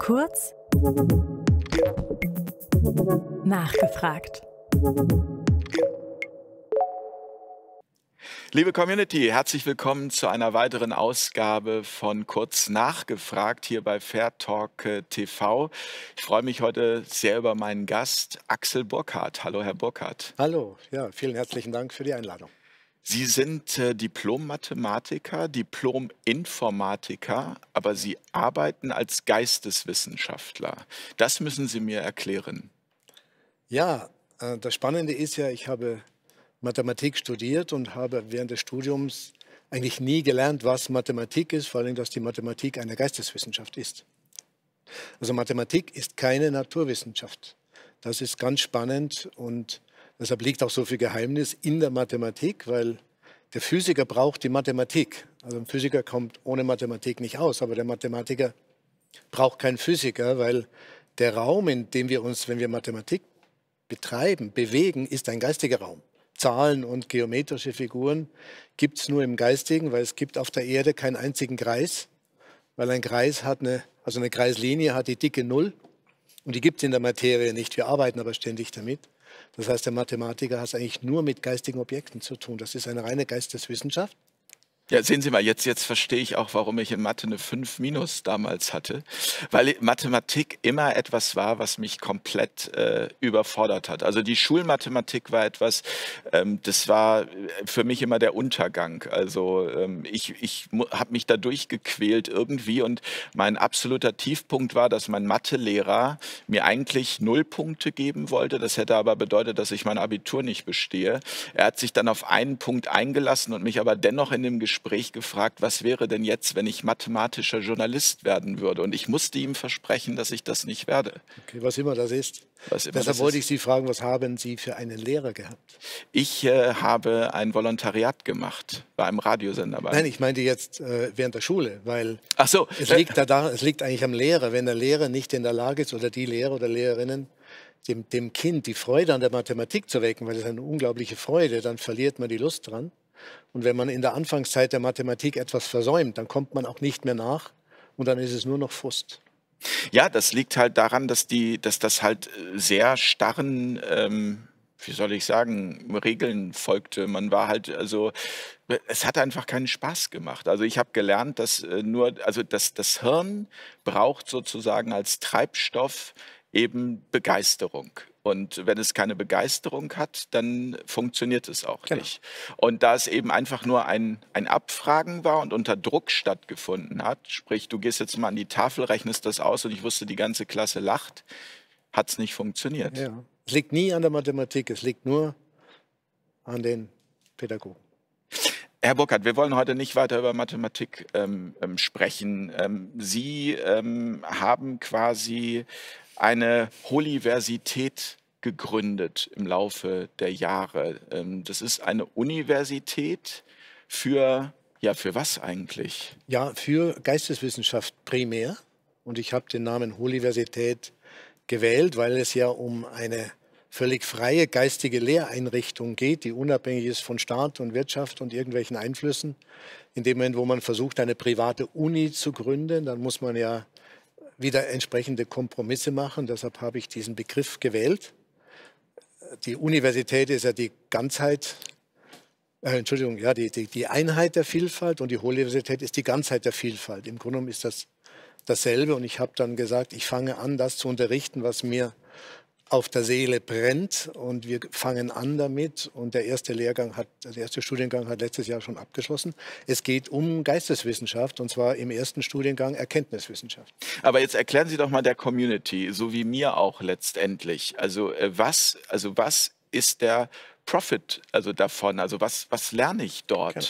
Kurz nachgefragt. Liebe Community, herzlich willkommen zu einer weiteren Ausgabe von Kurz nachgefragt hier bei Fair Talk äh, TV. Ich freue mich heute sehr über meinen Gast Axel Burkhardt. Hallo, Herr Burkhardt. Hallo, ja, vielen herzlichen Dank für die Einladung. Sie sind äh, Diplom-Mathematiker, Diplom-Informatiker, aber Sie arbeiten als Geisteswissenschaftler. Das müssen Sie mir erklären. Ja, äh, das Spannende ist ja, ich habe Mathematik studiert und habe während des Studiums eigentlich nie gelernt, was Mathematik ist, vor allem, dass die Mathematik eine Geisteswissenschaft ist. Also Mathematik ist keine Naturwissenschaft. Das ist ganz spannend und Deshalb liegt auch so viel Geheimnis in der Mathematik, weil der Physiker braucht die Mathematik. Also ein Physiker kommt ohne Mathematik nicht aus, aber der Mathematiker braucht keinen Physiker, weil der Raum, in dem wir uns, wenn wir Mathematik betreiben, bewegen, ist ein geistiger Raum. Zahlen und geometrische Figuren gibt es nur im Geistigen, weil es gibt auf der Erde keinen einzigen Kreis, weil ein Kreis hat eine, also eine Kreislinie hat die dicke Null und die gibt es in der Materie nicht. Wir arbeiten aber ständig damit. Das heißt, der Mathematiker hat es eigentlich nur mit geistigen Objekten zu tun. Das ist eine reine Geisteswissenschaft. Ja, sehen Sie mal, jetzt, jetzt verstehe ich auch, warum ich in Mathe eine 5 minus damals hatte, weil Mathematik immer etwas war, was mich komplett äh, überfordert hat. Also die Schulmathematik war etwas, ähm, das war äh, für mich immer der Untergang. Also ähm, ich, ich habe mich dadurch gequält irgendwie und mein absoluter Tiefpunkt war, dass mein Mathelehrer mir eigentlich Nullpunkte geben wollte. Das hätte aber bedeutet, dass ich mein Abitur nicht bestehe. Er hat sich dann auf einen Punkt eingelassen und mich aber dennoch in dem Gespräch Gespräch gefragt, was wäre denn jetzt, wenn ich mathematischer Journalist werden würde? Und ich musste ihm versprechen, dass ich das nicht werde. Okay, was immer das ist. Was immer Deshalb das wollte ist. ich Sie fragen, was haben Sie für einen Lehrer gehabt? Ich äh, habe ein Volontariat gemacht bei einem Radiosender. Nein, ich meinte jetzt äh, während der Schule, weil Ach so. es, liegt da, da, es liegt eigentlich am Lehrer. Wenn der Lehrer nicht in der Lage ist oder die Lehrer oder Lehrerinnen, dem, dem, Kind die Freude an der Mathematik zu wecken, weil es eine unglaubliche Freude, dann verliert man die Lust dran. Und wenn man in der Anfangszeit der Mathematik etwas versäumt, dann kommt man auch nicht mehr nach und dann ist es nur noch Frust. Ja, das liegt halt daran, dass die, dass das halt äh, sehr starren ähm wie soll ich sagen, Regeln folgte. Man war halt, also es hat einfach keinen Spaß gemacht. Also ich habe gelernt, dass äh, nur, also dass das Hirn braucht sozusagen als Treibstoff eben Begeisterung. Und wenn es keine Begeisterung hat, dann funktioniert es auch genau. nicht. Und da es eben einfach nur ein, ein Abfragen war und unter Druck stattgefunden hat, sprich, du gehst jetzt mal an die Tafel, rechnest das aus und ich wusste, die ganze Klasse lacht, hat es nicht funktioniert. Ja. Es liegt nie an der Mathematik, es liegt nur an den Pädagogen. Herr Burkhardt, wir wollen heute nicht weiter über Mathematik ähm, ähm sprechen. Ähm, Sie ähm, haben quasi eine Holiversität gegründet im Laufe der Jahre. Ähm, das ist eine Universität für, ja, für was eigentlich? Ja, für Geisteswissenschaft primär. Und ich habe den Namen Holiversität gewählt, weil es ja um eine völlig freie geistige Lehreinrichtung geht, die unabhängig ist von Staat und Wirtschaft und irgendwelchen Einflüssen. In dem Moment, wo man versucht, eine private Uni zu gründen, dann muss man ja wieder entsprechende Kompromisse machen. Deshalb habe ich diesen Begriff gewählt. Die Universität ist ja die Ganzheit, äh, Entschuldigung, ja, die, die, die Einheit der Vielfalt und die Hochuniversität ist die Ganzheit der Vielfalt. Im Grunde genommen ist das dasselbe und ich habe dann gesagt, ich fange an, das zu unterrichten, was mir auf der Seele brennt und wir fangen an damit und der erste Lehrgang hat, der erste Studiengang hat letztes Jahr schon abgeschlossen. Es geht um Geisteswissenschaft und zwar im ersten Studiengang Erkenntniswissenschaft. Aber jetzt erklären Sie doch mal der Community, so wie mir auch letztendlich. Also äh, was, also was ist der Profit also davon? Also was, was lerne ich dort? Genau.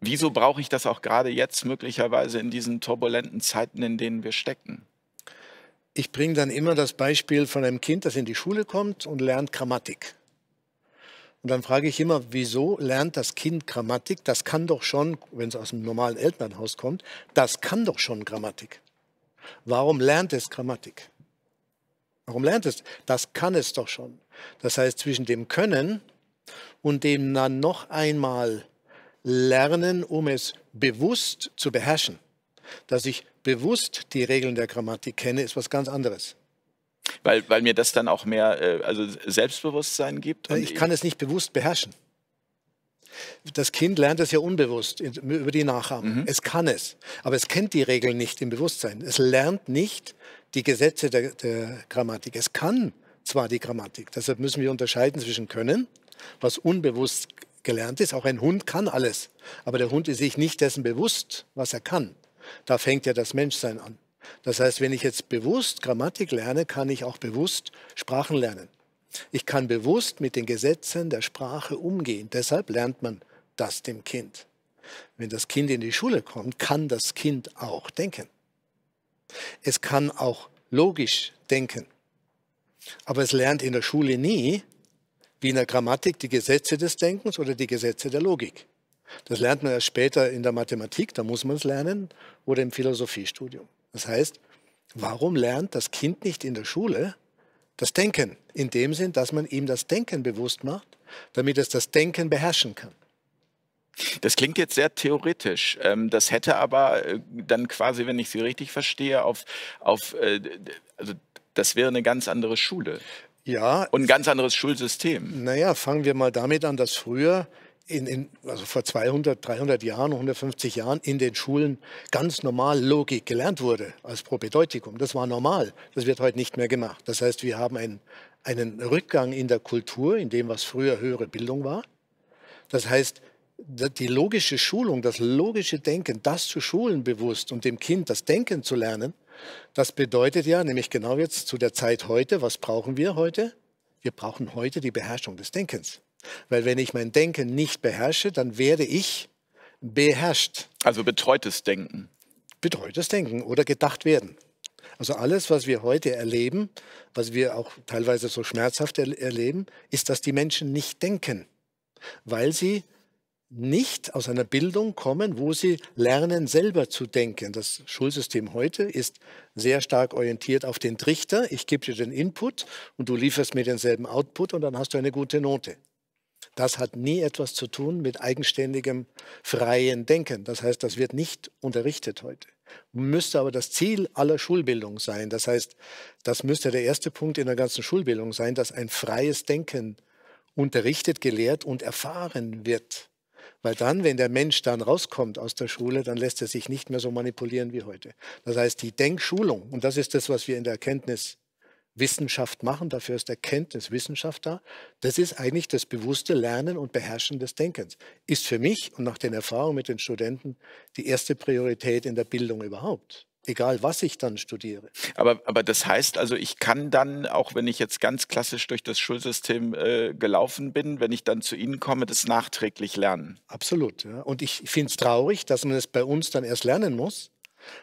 Wieso brauche ich das auch gerade jetzt möglicherweise in diesen turbulenten Zeiten, in denen wir stecken? Ich bringe dann immer das Beispiel von einem Kind, das in die Schule kommt und lernt Grammatik. Und dann frage ich immer, wieso lernt das Kind Grammatik? Das kann doch schon, wenn es aus einem normalen Elternhaus kommt, das kann doch schon Grammatik. Warum lernt es Grammatik? Warum lernt es? Das kann es doch schon. Das heißt, zwischen dem Können und dem dann noch einmal Lernen, um es bewusst zu beherrschen, dass ich bewusst die Regeln der Grammatik kenne, ist was ganz anderes. Weil, weil mir das dann auch mehr äh, also Selbstbewusstsein gibt? Äh, ich kann es nicht bewusst beherrschen. Das Kind lernt es ja unbewusst über die Nachahmung. Mhm. Es kann es, aber es kennt die Regeln nicht im Bewusstsein. Es lernt nicht die Gesetze der, der Grammatik. Es kann zwar die Grammatik, deshalb müssen wir unterscheiden zwischen Können, was unbewusst gelernt ist. Auch ein Hund kann alles, aber der Hund ist sich nicht dessen bewusst, was er kann. Da fängt ja das Menschsein an. Das heißt, wenn ich jetzt bewusst Grammatik lerne, kann ich auch bewusst Sprachen lernen. Ich kann bewusst mit den Gesetzen der Sprache umgehen. Deshalb lernt man das dem Kind. Wenn das Kind in die Schule kommt, kann das Kind auch denken. Es kann auch logisch denken. Aber es lernt in der Schule nie, wie in der Grammatik, die Gesetze des Denkens oder die Gesetze der Logik. Das lernt man erst später in der Mathematik, da muss man es lernen, oder im Philosophiestudium. Das heißt, warum lernt das Kind nicht in der Schule das Denken? In dem Sinn, dass man ihm das Denken bewusst macht, damit es das Denken beherrschen kann. Das klingt jetzt sehr theoretisch. Ähm, das hätte aber äh, dann quasi, wenn ich Sie richtig verstehe, auf, auf äh, also das wäre eine ganz andere Schule. Ja. Und ein ganz anderes Schulsystem. Naja, fangen wir mal damit an, dass früher in, in, also vor 200, 300 Jahren, 150 Jahren in den Schulen ganz normal Logik gelernt wurde als Propedeutikum. Das war normal. Das wird heute nicht mehr gemacht. Das heißt, wir haben einen, einen Rückgang in der Kultur, in dem, was früher höhere Bildung war. Das heißt, die logische Schulung, das logische Denken, das zu schulen bewusst und dem Kind das Denken zu lernen, das bedeutet ja, nämlich genau jetzt zu der Zeit heute, was brauchen wir heute? Wir brauchen heute die Beherrschung des Denkens. Weil wenn ich mein Denken nicht beherrsche, dann werde ich beherrscht. Also betreutes Denken. Betreutes Denken oder gedacht werden. Also alles, was wir heute erleben, was wir auch teilweise so schmerzhaft er erleben, ist, dass die Menschen nicht denken, weil sie nicht aus einer Bildung kommen, wo sie lernen, selber zu denken. Das Schulsystem heute ist sehr stark orientiert auf den Trichter. Ich gebe dir den Input und du lieferst mir denselben Output und dann hast du eine gute Note. Das hat nie etwas zu tun mit eigenständigem freien Denken. Das heißt, das wird nicht unterrichtet heute. Müsste aber das Ziel aller Schulbildung sein. Das heißt, das müsste der erste Punkt in der ganzen Schulbildung sein, dass ein freies Denken unterrichtet, gelehrt und erfahren wird. Weil dann, wenn der Mensch dann rauskommt aus der Schule, dann lässt er sich nicht mehr so manipulieren wie heute. Das heißt, die Denkschulung, und das ist das, was wir in der Erkenntnis Wissenschaft machen, dafür ist Erkenntnis Wissenschaft da. Das ist eigentlich das bewusste Lernen und Beherrschen des Denkens. Ist für mich und nach den Erfahrungen mit den Studenten die erste Priorität in der Bildung überhaupt. Egal, was ich dann studiere. Aber, aber das heißt also, ich kann dann, auch wenn ich jetzt ganz klassisch durch das Schulsystem äh, gelaufen bin, wenn ich dann zu Ihnen komme, das nachträglich lernen. Absolut. Ja. Und ich finde es traurig, dass man es bei uns dann erst lernen muss.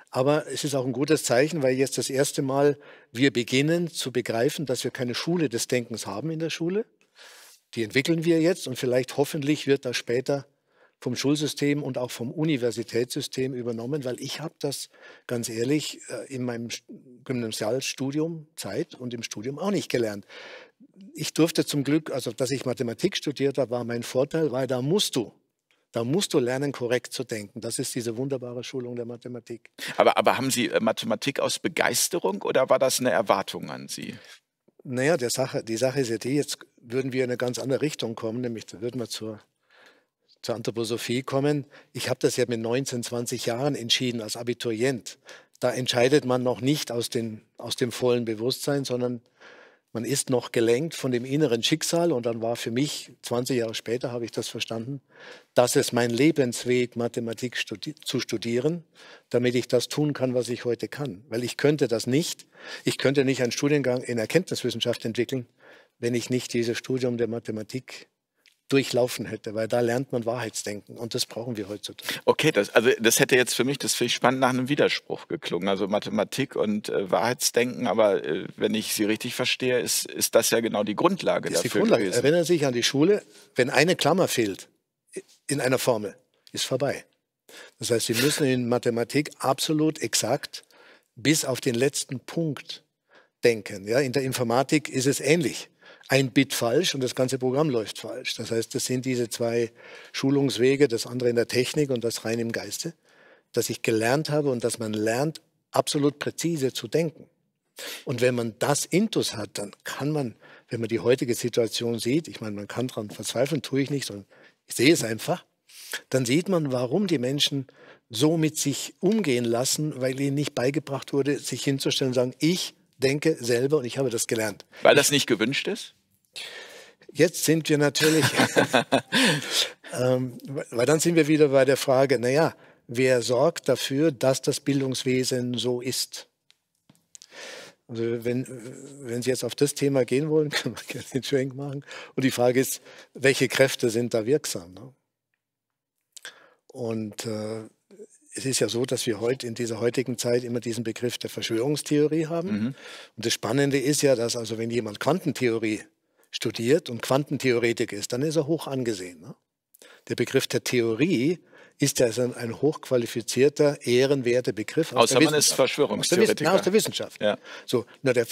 Aber es ist auch ein gutes Zeichen, weil jetzt das erste Mal wir beginnen zu begreifen, dass wir keine Schule des Denkens haben in der Schule. Die entwickeln wir jetzt und vielleicht hoffentlich wird das später vom Schulsystem und auch vom Universitätssystem übernommen, weil ich habe das ganz ehrlich äh, in meinem Gymnasialstudium Zeit und im Studium auch nicht gelernt. Ich durfte zum Glück, also dass ich Mathematik studiert habe, war mein Vorteil, weil da musst du. Da musst du lernen, korrekt zu denken. Das ist diese wunderbare Schulung der Mathematik. Aber, aber haben Sie äh, Mathematik aus Begeisterung oder war das eine Erwartung an Sie? Naja, der Sache, die Sache ist ja die, jetzt würden wir in eine ganz andere Richtung kommen, nämlich da würden wir zur, zur Anthroposophie kommen. Ich habe das ja mit 19, 20 Jahren entschieden als Abiturient. Da entscheidet man noch nicht aus, den, aus dem vollen Bewusstsein, sondern man ist noch gelenkt von dem inneren Schicksal und dann war für mich, 20 Jahre später habe ich das verstanden, dass es mein Lebensweg, Mathematik studi zu studieren, damit ich das tun kann, was ich heute kann. Weil ich könnte das nicht, ich könnte nicht einen Studiengang in Erkenntniswissenschaft entwickeln, wenn ich nicht dieses Studium der Mathematik durchlaufen hätte, weil da lernt man Wahrheitsdenken und das brauchen wir heutzutage. Okay, das, also das hätte jetzt für mich, das finde ich spannend, nach einem Widerspruch geklungen. Also Mathematik und äh, Wahrheitsdenken, aber äh, wenn ich Sie richtig verstehe, ist, ist das ja genau die Grundlage das ist dafür. Die Grundlage. Gewesen. Erinnern Sie sich an die Schule, wenn eine Klammer fehlt in einer Formel, ist vorbei. Das heißt, Sie müssen in Mathematik absolut exakt bis auf den letzten Punkt denken. Ja, in der Informatik ist es ähnlich ein Bit falsch und das ganze Programm läuft falsch. Das heißt, das sind diese zwei Schulungswege, das andere in der Technik und das rein im Geiste, dass ich gelernt habe und dass man lernt, absolut präzise zu denken. Und wenn man das intus hat, dann kann man, wenn man die heutige Situation sieht, ich meine, man kann daran verzweifeln, tue ich nicht, sondern ich sehe es einfach, dann sieht man, warum die Menschen so mit sich umgehen lassen, weil ihnen nicht beigebracht wurde, sich hinzustellen und sagen, ich denke selber und ich habe das gelernt. Weil das nicht gewünscht ist? Jetzt sind wir natürlich, ähm, weil dann sind wir wieder bei der Frage, naja, wer sorgt dafür, dass das Bildungswesen so ist? Also wenn, wenn Sie jetzt auf das Thema gehen wollen, kann man gerne den Schwenk machen. Und die Frage ist, welche Kräfte sind da wirksam? Ne? Und äh, es ist ja so, dass wir heute in dieser heutigen Zeit immer diesen Begriff der Verschwörungstheorie haben. Mhm. Und das Spannende ist ja, dass also wenn jemand Quantentheorie studiert und Quantentheoretik ist, dann ist er hoch angesehen. Ne? Der Begriff der Theorie ist ja also ein hochqualifizierter, ehrenwerter Begriff. Aus der man ist Verschwörungstheoretiker. Aus der, Wissenschaft. Ja. So, na, der,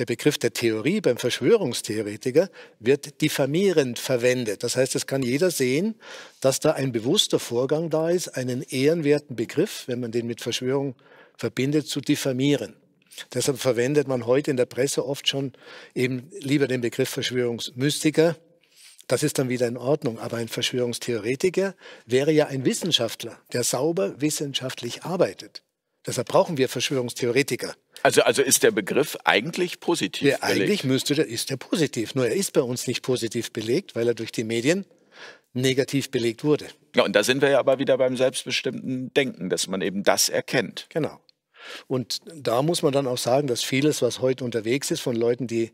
der Begriff der Theorie beim Verschwörungstheoretiker wird diffamierend verwendet. Das heißt, es kann jeder sehen, dass da ein bewusster Vorgang da ist, einen ehrenwerten Begriff, wenn man den mit Verschwörung verbindet, zu diffamieren. Deshalb verwendet man heute in der Presse oft schon eben lieber den Begriff Verschwörungsmystiker. Das ist dann wieder in Ordnung. Aber ein Verschwörungstheoretiker wäre ja ein Wissenschaftler, der sauber wissenschaftlich arbeitet. Deshalb brauchen wir Verschwörungstheoretiker. Also, also ist der Begriff eigentlich positiv der Eigentlich müsste, ist er positiv. Nur er ist bei uns nicht positiv belegt, weil er durch die Medien negativ belegt wurde. Ja, und da sind wir ja aber wieder beim selbstbestimmten Denken, dass man eben das erkennt. Genau. Und da muss man dann auch sagen, dass vieles, was heute unterwegs ist von Leuten, die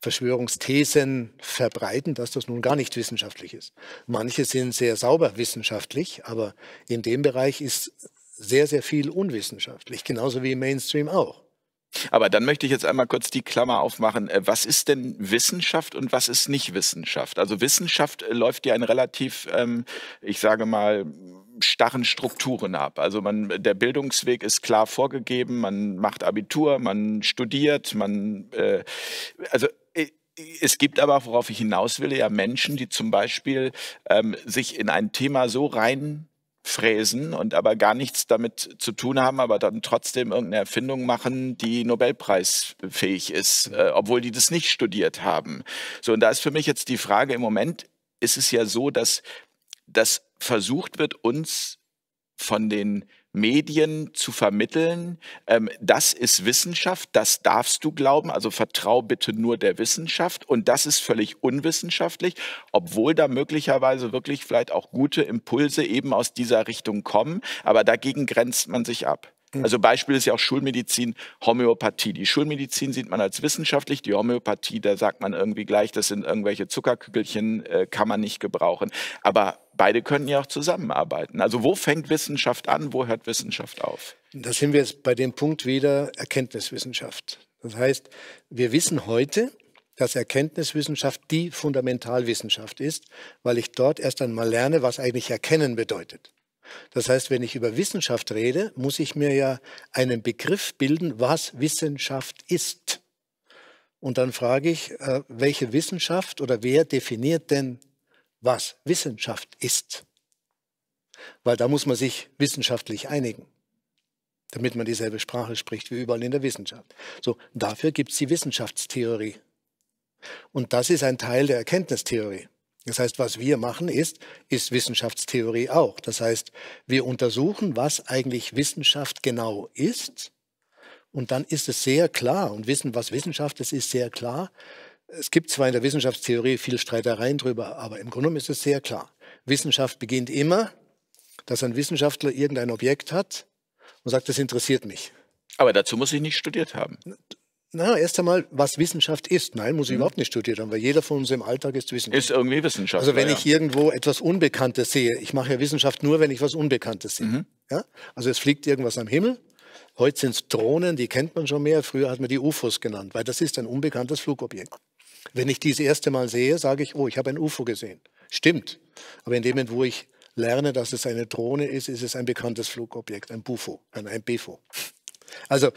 Verschwörungsthesen verbreiten, dass das nun gar nicht wissenschaftlich ist. Manche sind sehr sauber wissenschaftlich, aber in dem Bereich ist sehr, sehr viel unwissenschaftlich, genauso wie im Mainstream auch. Aber dann möchte ich jetzt einmal kurz die Klammer aufmachen. Äh, was ist denn Wissenschaft und was ist nicht Wissenschaft? Also Wissenschaft äh, läuft ja in relativ, ähm, ich sage mal, starren Strukturen ab. Also man, der Bildungsweg ist klar vorgegeben, man macht Abitur, man studiert, man, äh, also äh, es gibt aber, worauf ich hinaus will, ja Menschen, die zum Beispiel ähm, sich in ein Thema so rein fräsen und aber gar nichts damit zu tun haben, aber dann trotzdem irgendeine Erfindung machen, die Nobelpreisfähig ist, mhm. äh, obwohl die das nicht studiert haben. So, und da ist für mich jetzt die Frage, im Moment ist es ja so, dass das versucht wird, uns von den Medien zu vermitteln, ähm, das ist Wissenschaft, das darfst du glauben, also vertrau bitte nur der Wissenschaft und das ist völlig unwissenschaftlich, obwohl da möglicherweise wirklich vielleicht auch gute Impulse eben aus dieser Richtung kommen, aber dagegen grenzt man sich ab. Hm. Also Beispiel ist ja auch Schulmedizin, Homöopathie. Die Schulmedizin sieht man als wissenschaftlich, die Homöopathie, da sagt man irgendwie gleich, das sind irgendwelche Zuckerkügelchen, äh, kann man nicht gebrauchen. Aber beide können ja auch zusammenarbeiten. Also wo fängt Wissenschaft an, wo hört Wissenschaft auf? Da sind wir jetzt bei dem Punkt wieder Erkenntniswissenschaft. Das heißt, wir wissen heute, dass Erkenntniswissenschaft die Fundamentalwissenschaft ist, weil ich dort erst einmal lerne, was eigentlich Erkennen bedeutet. Das heißt, wenn ich über Wissenschaft rede, muss ich mir ja einen Begriff bilden, was Wissenschaft ist. Und dann frage ich, äh, welche Wissenschaft oder wer definiert denn, was Wissenschaft ist? Weil da muss man sich wissenschaftlich einigen, damit man dieselbe Sprache spricht wie überall in der Wissenschaft. So, dafür gibt es die Wissenschaftstheorie. Und das ist ein Teil der Erkenntnistheorie. Das heißt, was wir machen ist, ist Wissenschaftstheorie auch. Das heißt, wir untersuchen, was eigentlich Wissenschaft genau ist. Und dann ist es sehr klar und wissen, was Wissenschaft ist, ist sehr klar. Es gibt zwar in der Wissenschaftstheorie viel Streitereien drüber, aber im Grunde genommen ist es sehr klar. Wissenschaft beginnt immer, dass ein Wissenschaftler irgendein Objekt hat und sagt, das interessiert mich. Aber dazu muss ich nicht studiert haben. Naja, erst einmal, was Wissenschaft ist. Nein, muss ich mhm. überhaupt nicht studiert haben, weil jeder von uns im Alltag ist Wissenschaft. Ist irgendwie Wissenschaft. Also wenn ja. ich irgendwo etwas Unbekanntes sehe, ich mache ja Wissenschaft nur, wenn ich was Unbekanntes sehe. Mhm. Ja? Also es fliegt irgendwas am Himmel. Heute sind es Drohnen, die kennt man schon mehr. Früher hat man die UFOs genannt, weil das ist ein unbekanntes Flugobjekt. Wenn ich die das erste Mal sehe, sage ich, oh, ich habe ein UFO gesehen. Stimmt. Aber in dem Moment, wo ich lerne, dass es eine Drohne ist, ist es ein bekanntes Flugobjekt, ein Bufo, ein, ein BFO. Also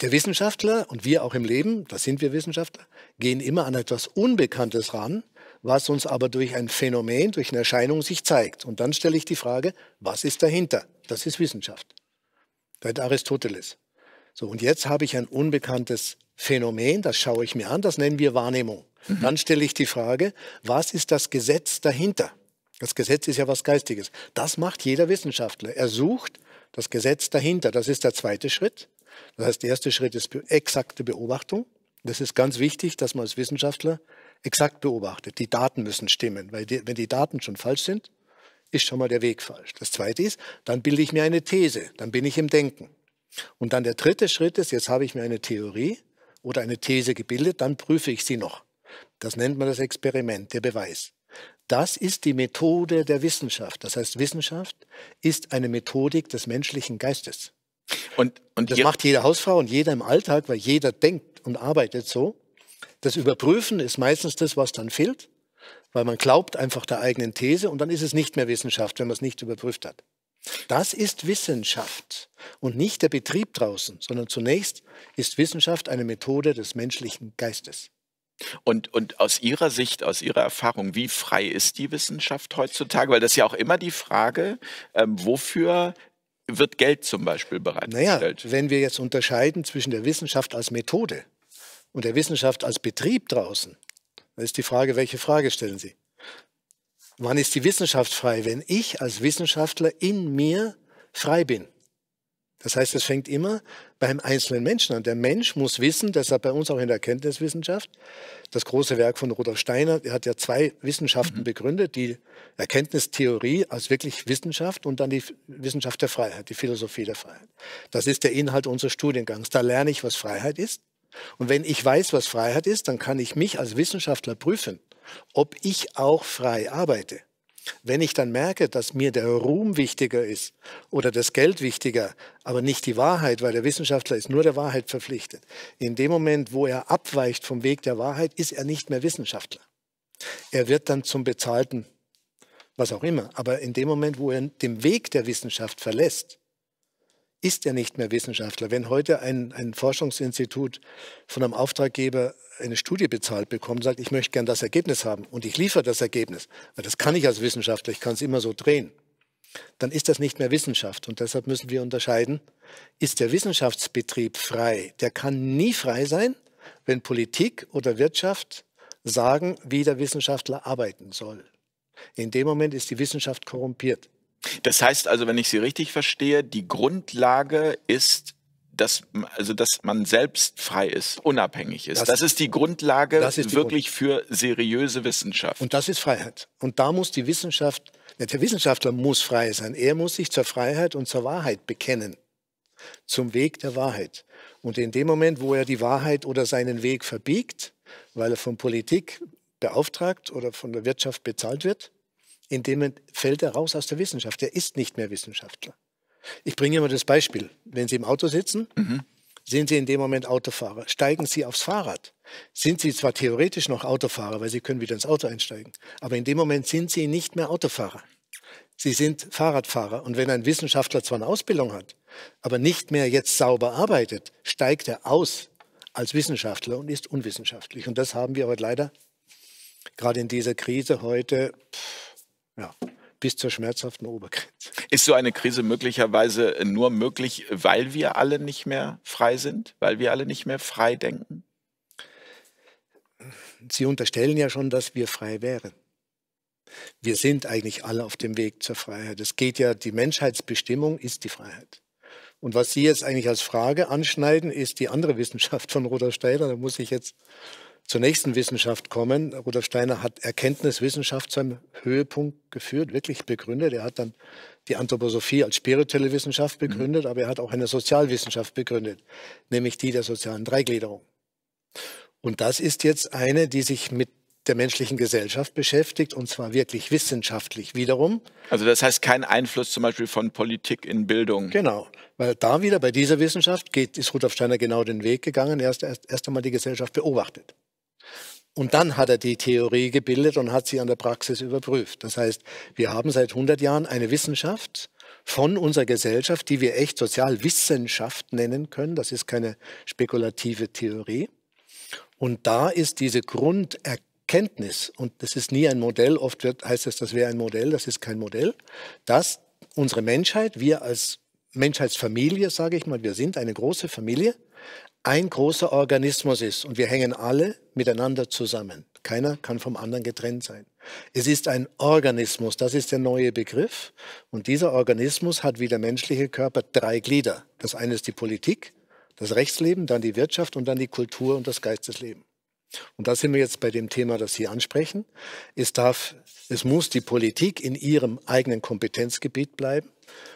der Wissenschaftler und wir auch im Leben, das sind wir Wissenschaftler, gehen immer an etwas Unbekanntes ran, was uns aber durch ein Phänomen, durch eine Erscheinung sich zeigt. Und dann stelle ich die Frage, was ist dahinter? Das ist Wissenschaft. Seit Aristoteles. So, und jetzt habe ich ein unbekanntes Phänomen, das schaue ich mir an, das nennen wir Wahrnehmung. Mhm. Dann stelle ich die Frage, was ist das Gesetz dahinter? Das Gesetz ist ja was Geistiges. Das macht jeder Wissenschaftler. Er sucht das Gesetz dahinter. Das ist der zweite Schritt. Das heißt, der erste Schritt ist exakte Beobachtung. Das ist ganz wichtig, dass man als Wissenschaftler exakt beobachtet. Die Daten müssen stimmen, weil die, wenn die Daten schon falsch sind, ist schon mal der Weg falsch. Das zweite ist, dann bilde ich mir eine These, dann bin ich im Denken. Und dann der dritte Schritt ist, jetzt habe ich mir eine Theorie oder eine These gebildet, dann prüfe ich sie noch. Das nennt man das Experiment, der Beweis. Das ist die Methode der Wissenschaft. Das heißt, Wissenschaft ist eine Methodik des menschlichen Geistes. Und, und das macht jede Hausfrau und jeder im Alltag, weil jeder denkt und arbeitet so. Das Überprüfen ist meistens das, was dann fehlt, weil man glaubt einfach der eigenen These und dann ist es nicht mehr Wissenschaft, wenn man es nicht überprüft hat. Das ist Wissenschaft und nicht der Betrieb draußen, sondern zunächst ist Wissenschaft eine Methode des menschlichen Geistes. Und, und aus Ihrer Sicht, aus Ihrer Erfahrung, wie frei ist die Wissenschaft heutzutage? Weil das ist ja auch immer die Frage, ähm, wofür wird Geld zum Beispiel bereitgestellt? Naja, wenn wir jetzt unterscheiden zwischen der Wissenschaft als Methode und der Wissenschaft als Betrieb draußen, dann ist die Frage, welche Frage stellen Sie? Wann ist die Wissenschaft frei? Wenn ich als Wissenschaftler in mir frei bin. Das heißt, es fängt immer beim einzelnen Menschen an. Der Mensch muss wissen, deshalb bei uns auch in der Erkenntniswissenschaft, das große Werk von Rudolf Steiner, der hat ja zwei Wissenschaften mhm. begründet, die Erkenntnistheorie als wirklich Wissenschaft und dann die Wissenschaft der Freiheit, die Philosophie der Freiheit. Das ist der Inhalt unseres Studiengangs. Da lerne ich, was Freiheit ist. Und wenn ich weiß, was Freiheit ist, dann kann ich mich als Wissenschaftler prüfen, ob ich auch frei arbeite. Wenn ich dann merke, dass mir der Ruhm wichtiger ist oder das Geld wichtiger, aber nicht die Wahrheit, weil der Wissenschaftler ist nur der Wahrheit verpflichtet. In dem Moment, wo er abweicht vom Weg der Wahrheit, ist er nicht mehr Wissenschaftler. Er wird dann zum Bezahlten, was auch immer. Aber in dem Moment, wo er den Weg der Wissenschaft verlässt, ist er nicht mehr Wissenschaftler. Wenn heute ein, ein Forschungsinstitut von einem Auftraggeber eine Studie bezahlt bekommt, sagt, ich möchte gern das Ergebnis haben und ich liefere das Ergebnis, weil das kann ich als Wissenschaftler, ich kann es immer so drehen, dann ist das nicht mehr Wissenschaft. Und deshalb müssen wir unterscheiden, ist der Wissenschaftsbetrieb frei? Der kann nie frei sein, wenn Politik oder Wirtschaft sagen, wie der Wissenschaftler arbeiten soll. In dem Moment ist die Wissenschaft korrumpiert. Das heißt also, wenn ich Sie richtig verstehe, die Grundlage ist, dass, also, dass man selbst frei ist, unabhängig ist. Das, das ist die Grundlage ist die wirklich Grund für seriöse Wissenschaft. Und das ist Freiheit. Und da muss die Wissenschaft, der Wissenschaftler muss frei sein. Er muss sich zur Freiheit und zur Wahrheit bekennen. Zum Weg der Wahrheit. Und in dem Moment, wo er die Wahrheit oder seinen Weg verbiegt, weil er von Politik beauftragt oder von der Wirtschaft bezahlt wird, in dem fällt er raus aus der Wissenschaft. Er ist nicht mehr Wissenschaftler. Ich bringe immer das Beispiel. Wenn Sie im Auto sitzen, mhm. sind Sie in dem Moment Autofahrer. Steigen Sie aufs Fahrrad. Sind Sie zwar theoretisch noch Autofahrer, weil Sie können wieder ins Auto einsteigen, aber in dem Moment sind Sie nicht mehr Autofahrer. Sie sind Fahrradfahrer. Und wenn ein Wissenschaftler zwar eine Ausbildung hat, aber nicht mehr jetzt sauber arbeitet, steigt er aus als Wissenschaftler und ist unwissenschaftlich. Und das haben wir heute leider gerade in dieser Krise heute. Pff, ja bis zur schmerzhaften Obergrenze. Ist so eine Krise möglicherweise nur möglich, weil wir alle nicht mehr frei sind, weil wir alle nicht mehr frei denken? Sie unterstellen ja schon, dass wir frei wären. Wir sind eigentlich alle auf dem Weg zur Freiheit. Es geht ja, die Menschheitsbestimmung ist die Freiheit. Und was Sie jetzt eigentlich als Frage anschneiden, ist die andere Wissenschaft von Rudolf Steiner. Da muss ich jetzt zur nächsten Wissenschaft kommen. Rudolf Steiner hat Erkenntniswissenschaft zu einem Höhepunkt geführt, wirklich begründet. Er hat dann die Anthroposophie als spirituelle Wissenschaft begründet, mhm. aber er hat auch eine Sozialwissenschaft begründet, nämlich die der sozialen Dreigliederung. Und das ist jetzt eine, die sich mit der menschlichen Gesellschaft beschäftigt und zwar wirklich wissenschaftlich wiederum. Also das heißt kein Einfluss zum Beispiel von Politik in Bildung. Genau, weil da wieder bei dieser Wissenschaft geht, ist Rudolf Steiner genau den Weg gegangen. Er hat erst, erst einmal die Gesellschaft beobachtet. Und dann hat er die Theorie gebildet und hat sie an der Praxis überprüft. Das heißt, wir haben seit 100 Jahren eine Wissenschaft von unserer Gesellschaft, die wir echt Sozialwissenschaft nennen können. Das ist keine spekulative Theorie. Und da ist diese Grunderkenntnis, und das ist nie ein Modell, oft wird, heißt es, das wäre ein Modell, das ist kein Modell, dass unsere Menschheit, wir als Menschheitsfamilie, sage ich mal, wir sind eine große Familie, ein großer Organismus ist und wir hängen alle miteinander zusammen. Keiner kann vom anderen getrennt sein. Es ist ein Organismus, das ist der neue Begriff. Und dieser Organismus hat wie der menschliche Körper drei Glieder. Das eine ist die Politik, das Rechtsleben, dann die Wirtschaft und dann die Kultur und das Geistesleben. Und da sind wir jetzt bei dem Thema, das Sie ansprechen. Es darf, es muss die Politik in ihrem eigenen Kompetenzgebiet bleiben.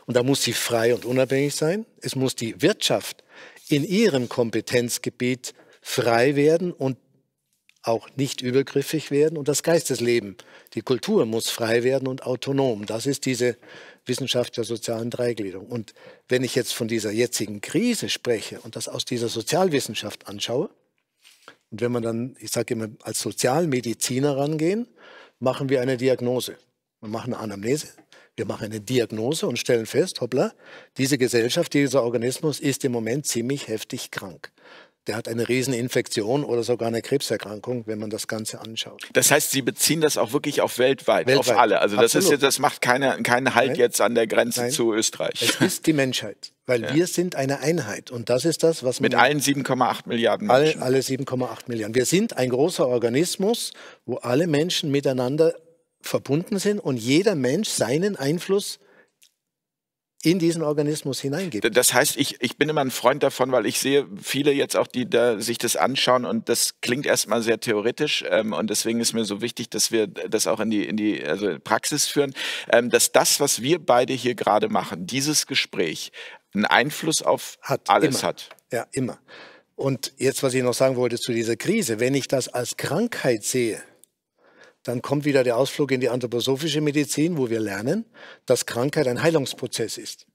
Und da muss sie frei und unabhängig sein. Es muss die Wirtschaft in ihrem Kompetenzgebiet frei werden und auch nicht übergriffig werden und das Geistesleben, die Kultur muss frei werden und autonom. Das ist diese Wissenschaft der sozialen Dreigliederung. Und wenn ich jetzt von dieser jetzigen Krise spreche und das aus dieser Sozialwissenschaft anschaue, und wenn man dann, ich sage immer, als Sozialmediziner rangehen, machen wir eine Diagnose. Wir machen eine Anamnese, wir machen eine Diagnose und stellen fest, hoppla, diese Gesellschaft, dieser Organismus ist im Moment ziemlich heftig krank der hat eine Rieseninfektion oder sogar eine Krebserkrankung, wenn man das Ganze anschaut. Das heißt, Sie beziehen das auch wirklich auf weltweit, weltweit. auf alle. Also das, Absolut. ist, das macht keine, keinen Halt Nein. jetzt an der Grenze Nein. zu Österreich. Es ist die Menschheit, weil ja. wir sind eine Einheit und das ist das, was... Mit allen 7,8 Milliarden Menschen. Alle, alle 7,8 Milliarden. Wir sind ein großer Organismus, wo alle Menschen miteinander verbunden sind und jeder Mensch seinen Einfluss in diesen Organismus hineingibt. Das heißt, ich, ich bin immer ein Freund davon, weil ich sehe viele jetzt auch, die da sich das anschauen und das klingt erstmal sehr theoretisch ähm, und deswegen ist mir so wichtig, dass wir das auch in die, in die also Praxis führen, ähm, dass das, was wir beide hier gerade machen, dieses Gespräch einen Einfluss auf hat, alles immer. hat. Ja, immer. Und jetzt, was ich noch sagen wollte zu dieser Krise, wenn ich das als Krankheit sehe, dann kommt wieder der Ausflug in die anthroposophische Medizin, wo wir lernen, dass Krankheit ein Heilungsprozess ist.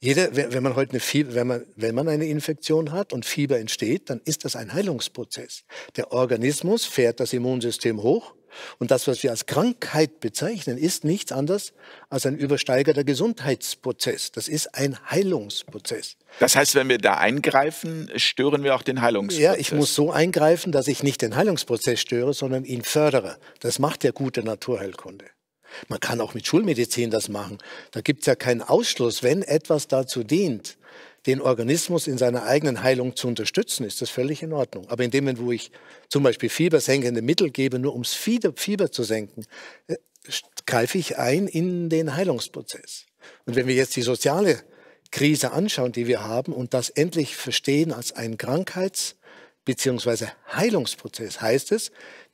Jeder, wenn man heute eine Fieber, wenn man, wenn man eine Infektion hat und Fieber entsteht, dann ist das ein Heilungsprozess. Der Organismus fährt das Immunsystem hoch und das, was wir als Krankheit bezeichnen, ist nichts anderes als ein übersteigerter Gesundheitsprozess. Das ist ein Heilungsprozess. Das heißt, wenn wir da eingreifen, stören wir auch den Heilungsprozess. Ja, ich muss so eingreifen, dass ich nicht den Heilungsprozess störe, sondern ihn fördere. Das macht der gute Naturheilkunde. Man kann auch mit Schulmedizin das machen. Da gibt es ja keinen Ausschluss, wenn etwas dazu dient, den Organismus in seiner eigenen Heilung zu unterstützen, ist das völlig in Ordnung. Aber in dem Moment, wo ich zum Beispiel fiebersenkende Mittel gebe, nur um Fieber, Fieber zu senken, äh, greife ich ein in den Heilungsprozess. Und wenn wir jetzt die soziale Krise anschauen, die wir haben, und das endlich verstehen als einen Krankheits- bzw. Heilungsprozess, heißt es,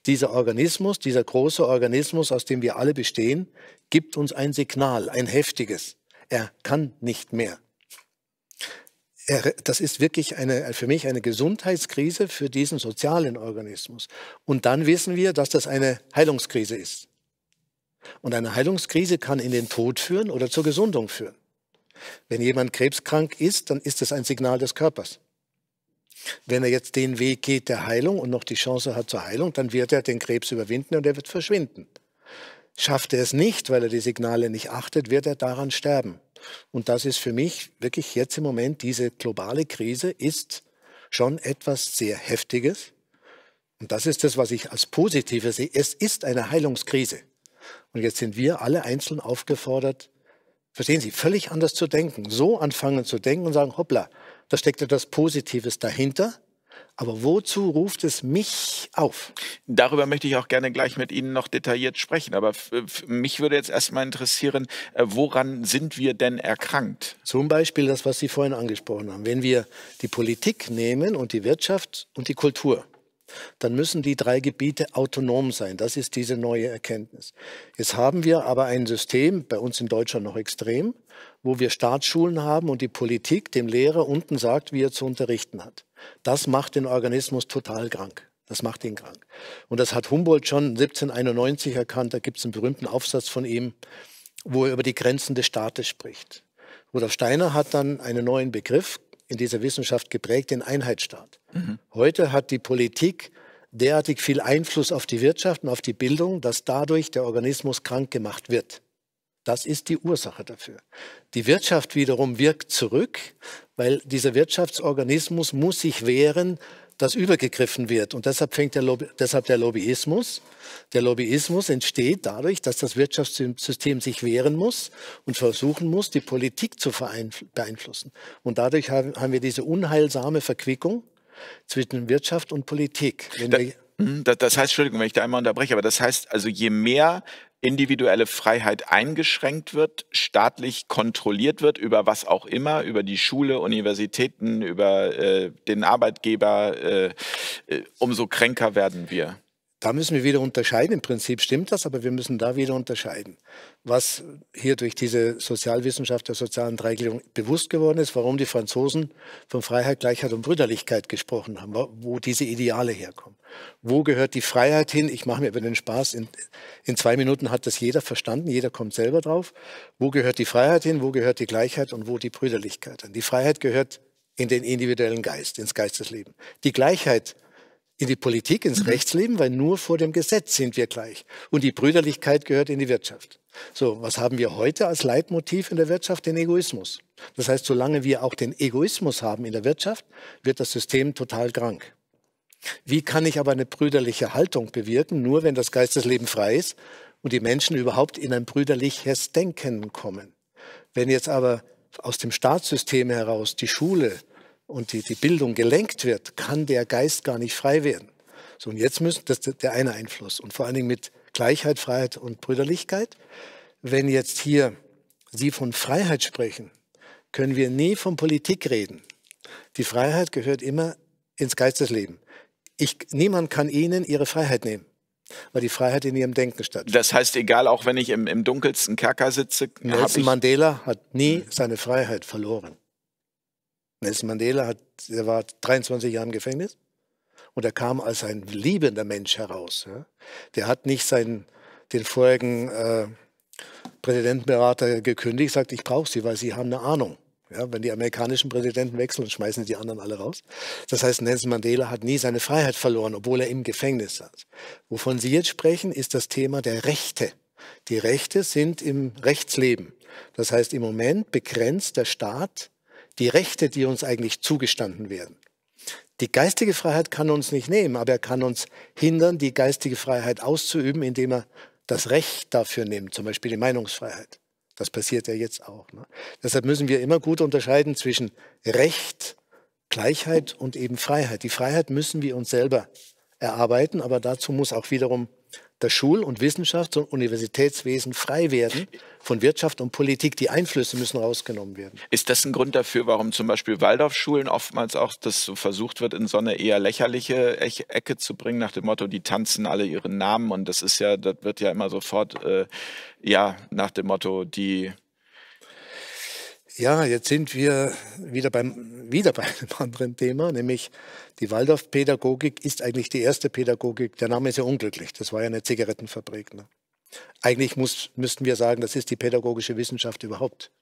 dieser Organismus, dieser große Organismus, aus dem wir alle bestehen, gibt uns ein Signal, ein heftiges. Er kann nicht mehr das ist wirklich eine, für mich eine Gesundheitskrise für diesen sozialen Organismus. Und dann wissen wir, dass das eine Heilungskrise ist. Und eine Heilungskrise kann in den Tod führen oder zur Gesundung führen. Wenn jemand krebskrank ist, dann ist das ein Signal des Körpers. Wenn er jetzt den Weg geht der Heilung und noch die Chance hat zur Heilung, dann wird er den Krebs überwinden und er wird verschwinden. Schafft er es nicht, weil er die Signale nicht achtet, wird er daran sterben. Und das ist für mich wirklich jetzt im Moment, diese globale Krise ist schon etwas sehr Heftiges. Und das ist das, was ich als Positive sehe. Es ist eine Heilungskrise. Und jetzt sind wir alle einzeln aufgefordert, verstehen Sie, völlig anders zu denken. So anfangen zu denken und sagen, hoppla, da steckt etwas Positives dahinter. Aber wozu ruft es mich auf? Darüber möchte ich auch gerne gleich mit Ihnen noch detailliert sprechen. Aber mich würde jetzt erstmal interessieren, äh, woran sind wir denn erkrankt? Zum Beispiel das, was Sie vorhin angesprochen haben. Wenn wir die Politik nehmen und die Wirtschaft und die Kultur, dann müssen die drei Gebiete autonom sein. Das ist diese neue Erkenntnis. Jetzt haben wir aber ein System, bei uns in Deutschland noch extrem, wo wir Staatsschulen haben und die Politik dem Lehrer unten sagt, wie er zu unterrichten hat. Das macht den Organismus total krank. Das macht ihn krank. Und das hat Humboldt schon 1791 erkannt. Da gibt es einen berühmten Aufsatz von ihm, wo er über die Grenzen des Staates spricht. Rudolf Steiner hat dann einen neuen Begriff in dieser Wissenschaft geprägt, den Einheitsstaat. Mhm. Heute hat die Politik derartig viel Einfluss auf die Wirtschaft und auf die Bildung, dass dadurch der Organismus krank gemacht wird. Das ist die Ursache dafür. Die Wirtschaft wiederum wirkt zurück, weil dieser Wirtschaftsorganismus muss sich wehren, dass übergegriffen wird. Und deshalb fängt der, Lobby, deshalb der Lobbyismus. Der Lobbyismus entsteht dadurch, dass das Wirtschaftssystem sich wehren muss und versuchen muss, die Politik zu beeinflussen. Und dadurch haben, haben wir diese unheilsame Verquickung zwischen Wirtschaft und Politik. Hm, das heißt, Entschuldigung, wenn ich da einmal unterbreche, aber das heißt also, je mehr individuelle Freiheit eingeschränkt wird, staatlich kontrolliert wird, über was auch immer, über die Schule, Universitäten, über äh, den Arbeitgeber, äh, äh, umso kränker werden wir. Da müssen wir wieder unterscheiden. Im Prinzip stimmt das, aber wir müssen da wieder unterscheiden, was hier durch diese Sozialwissenschaft der sozialen Dreigliederung bewusst geworden ist, warum die Franzosen von Freiheit, Gleichheit und Brüderlichkeit gesprochen haben, wo diese Ideale herkommen wo gehört die Freiheit hin? Ich mache mir über den Spaß. In, in zwei Minuten hat das jeder verstanden, jeder kommt selber drauf. Wo gehört die Freiheit hin? Wo gehört die Gleichheit und wo die Brüderlichkeit hin? Die Freiheit gehört in den individuellen Geist, ins Geistesleben. Die Gleichheit in die Politik, ins mhm. Rechtsleben, weil nur vor dem Gesetz sind wir gleich. Und die Brüderlichkeit gehört in die Wirtschaft. So, was haben wir heute als Leitmotiv in der Wirtschaft? Den Egoismus. Das heißt, solange wir auch den Egoismus haben in der Wirtschaft, wird das System total krank. Wie kann ich aber eine brüderliche Haltung bewirken? Nur wenn das Geistesleben frei ist und die Menschen überhaupt in ein brüderliches Denken kommen. Wenn jetzt aber aus dem Staatssystem heraus die Schule und die, die Bildung gelenkt wird, kann der Geist gar nicht frei werden. So, und jetzt müssen, das ist der eine Einfluss. Und vor allen Dingen mit Gleichheit, Freiheit und Brüderlichkeit. Wenn jetzt hier Sie von Freiheit sprechen, können wir nie von Politik reden. Die Freiheit gehört immer ins Geistesleben ich, niemand kann ihnen ihre Freiheit nehmen weil die Freiheit in ihrem Denken stattfindet. Das heißt, egal, auch wenn ich im, im dunkelsten Kerker sitze, Nelson Mandela hat nie seine Freiheit verloren. Nelson Mandela hat, er war 23 Jahre im Gefängnis und er kam als ein liebender Mensch heraus. Ja. Der hat nicht seinen, den vorigen äh, Präsidentenberater gekündigt, sagt, ich brauche Sie, weil Sie haben eine Ahnung. Ja, wenn die amerikanischen Präsidenten wechseln, schmeißen die anderen alle raus. Das heißt, Nelson Mandela hat nie seine Freiheit verloren, obwohl er im Gefängnis saß. Wovon Sie jetzt sprechen, ist das Thema der Rechte. Die Rechte sind im Rechtsleben. Das heißt, im Moment begrenzt der Staat die Rechte, die uns eigentlich zugestanden werden. Die geistige Freiheit kann uns nicht nehmen, aber er kann uns hindern, die geistige Freiheit auszuüben, indem er das Recht dafür nimmt, zum Beispiel die Meinungsfreiheit. Das passiert ja jetzt auch. Ne? Deshalb müssen wir immer gut unterscheiden zwischen Recht, Gleichheit und eben Freiheit. Die Freiheit müssen wir uns selber erarbeiten, aber dazu muss auch wiederum dass Schul- und Wissenschafts- und Universitätswesen frei werden von Wirtschaft und Politik. Die Einflüsse müssen rausgenommen werden. Ist das ein Grund dafür, warum zum Beispiel Waldorfschulen oftmals auch das so versucht wird, in so eine eher lächerliche Ecke zu bringen, nach dem Motto, die tanzen alle ihren Namen und das ist ja, das wird ja immer sofort, äh, ja, nach dem Motto, die ja, jetzt sind wir wieder, beim, wieder bei einem anderen Thema, nämlich die Waldorf-Pädagogik ist eigentlich die erste Pädagogik. Der Name ist ja unglücklich, das war ja eine Zigarettenfabrik. Ne? Eigentlich muss, müssten wir sagen, das ist die pädagogische Wissenschaft überhaupt.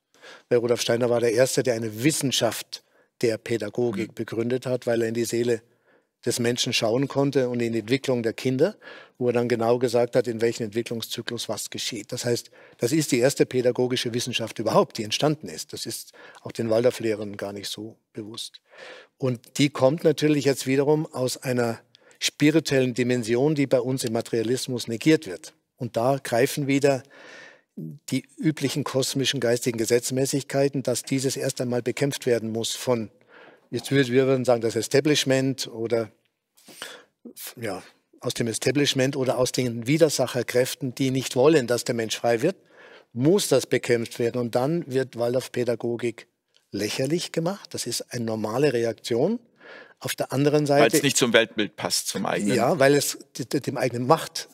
Weil Rudolf Steiner war der Erste, der eine Wissenschaft der Pädagogik mhm. begründet hat, weil er in die Seele des Menschen schauen konnte und in die Entwicklung der Kinder, wo er dann genau gesagt hat, in welchem Entwicklungszyklus was geschieht. Das heißt, das ist die erste pädagogische Wissenschaft überhaupt, die entstanden ist. Das ist auch den Waldorflehrern gar nicht so bewusst. Und die kommt natürlich jetzt wiederum aus einer spirituellen Dimension, die bei uns im Materialismus negiert wird. Und da greifen wieder die üblichen kosmischen geistigen Gesetzmäßigkeiten, dass dieses erst einmal bekämpft werden muss von jetzt würden wir würden sagen, das Establishment oder ja, aus dem Establishment oder aus den Widersacherkräften, die nicht wollen, dass der Mensch frei wird, muss das bekämpft werden. Und dann wird Waldorfpädagogik lächerlich gemacht. Das ist eine normale Reaktion. Auf der anderen Seite. Weil es nicht zum Weltbild passt, zum eigenen. Ja, weil es dem eigenen Macht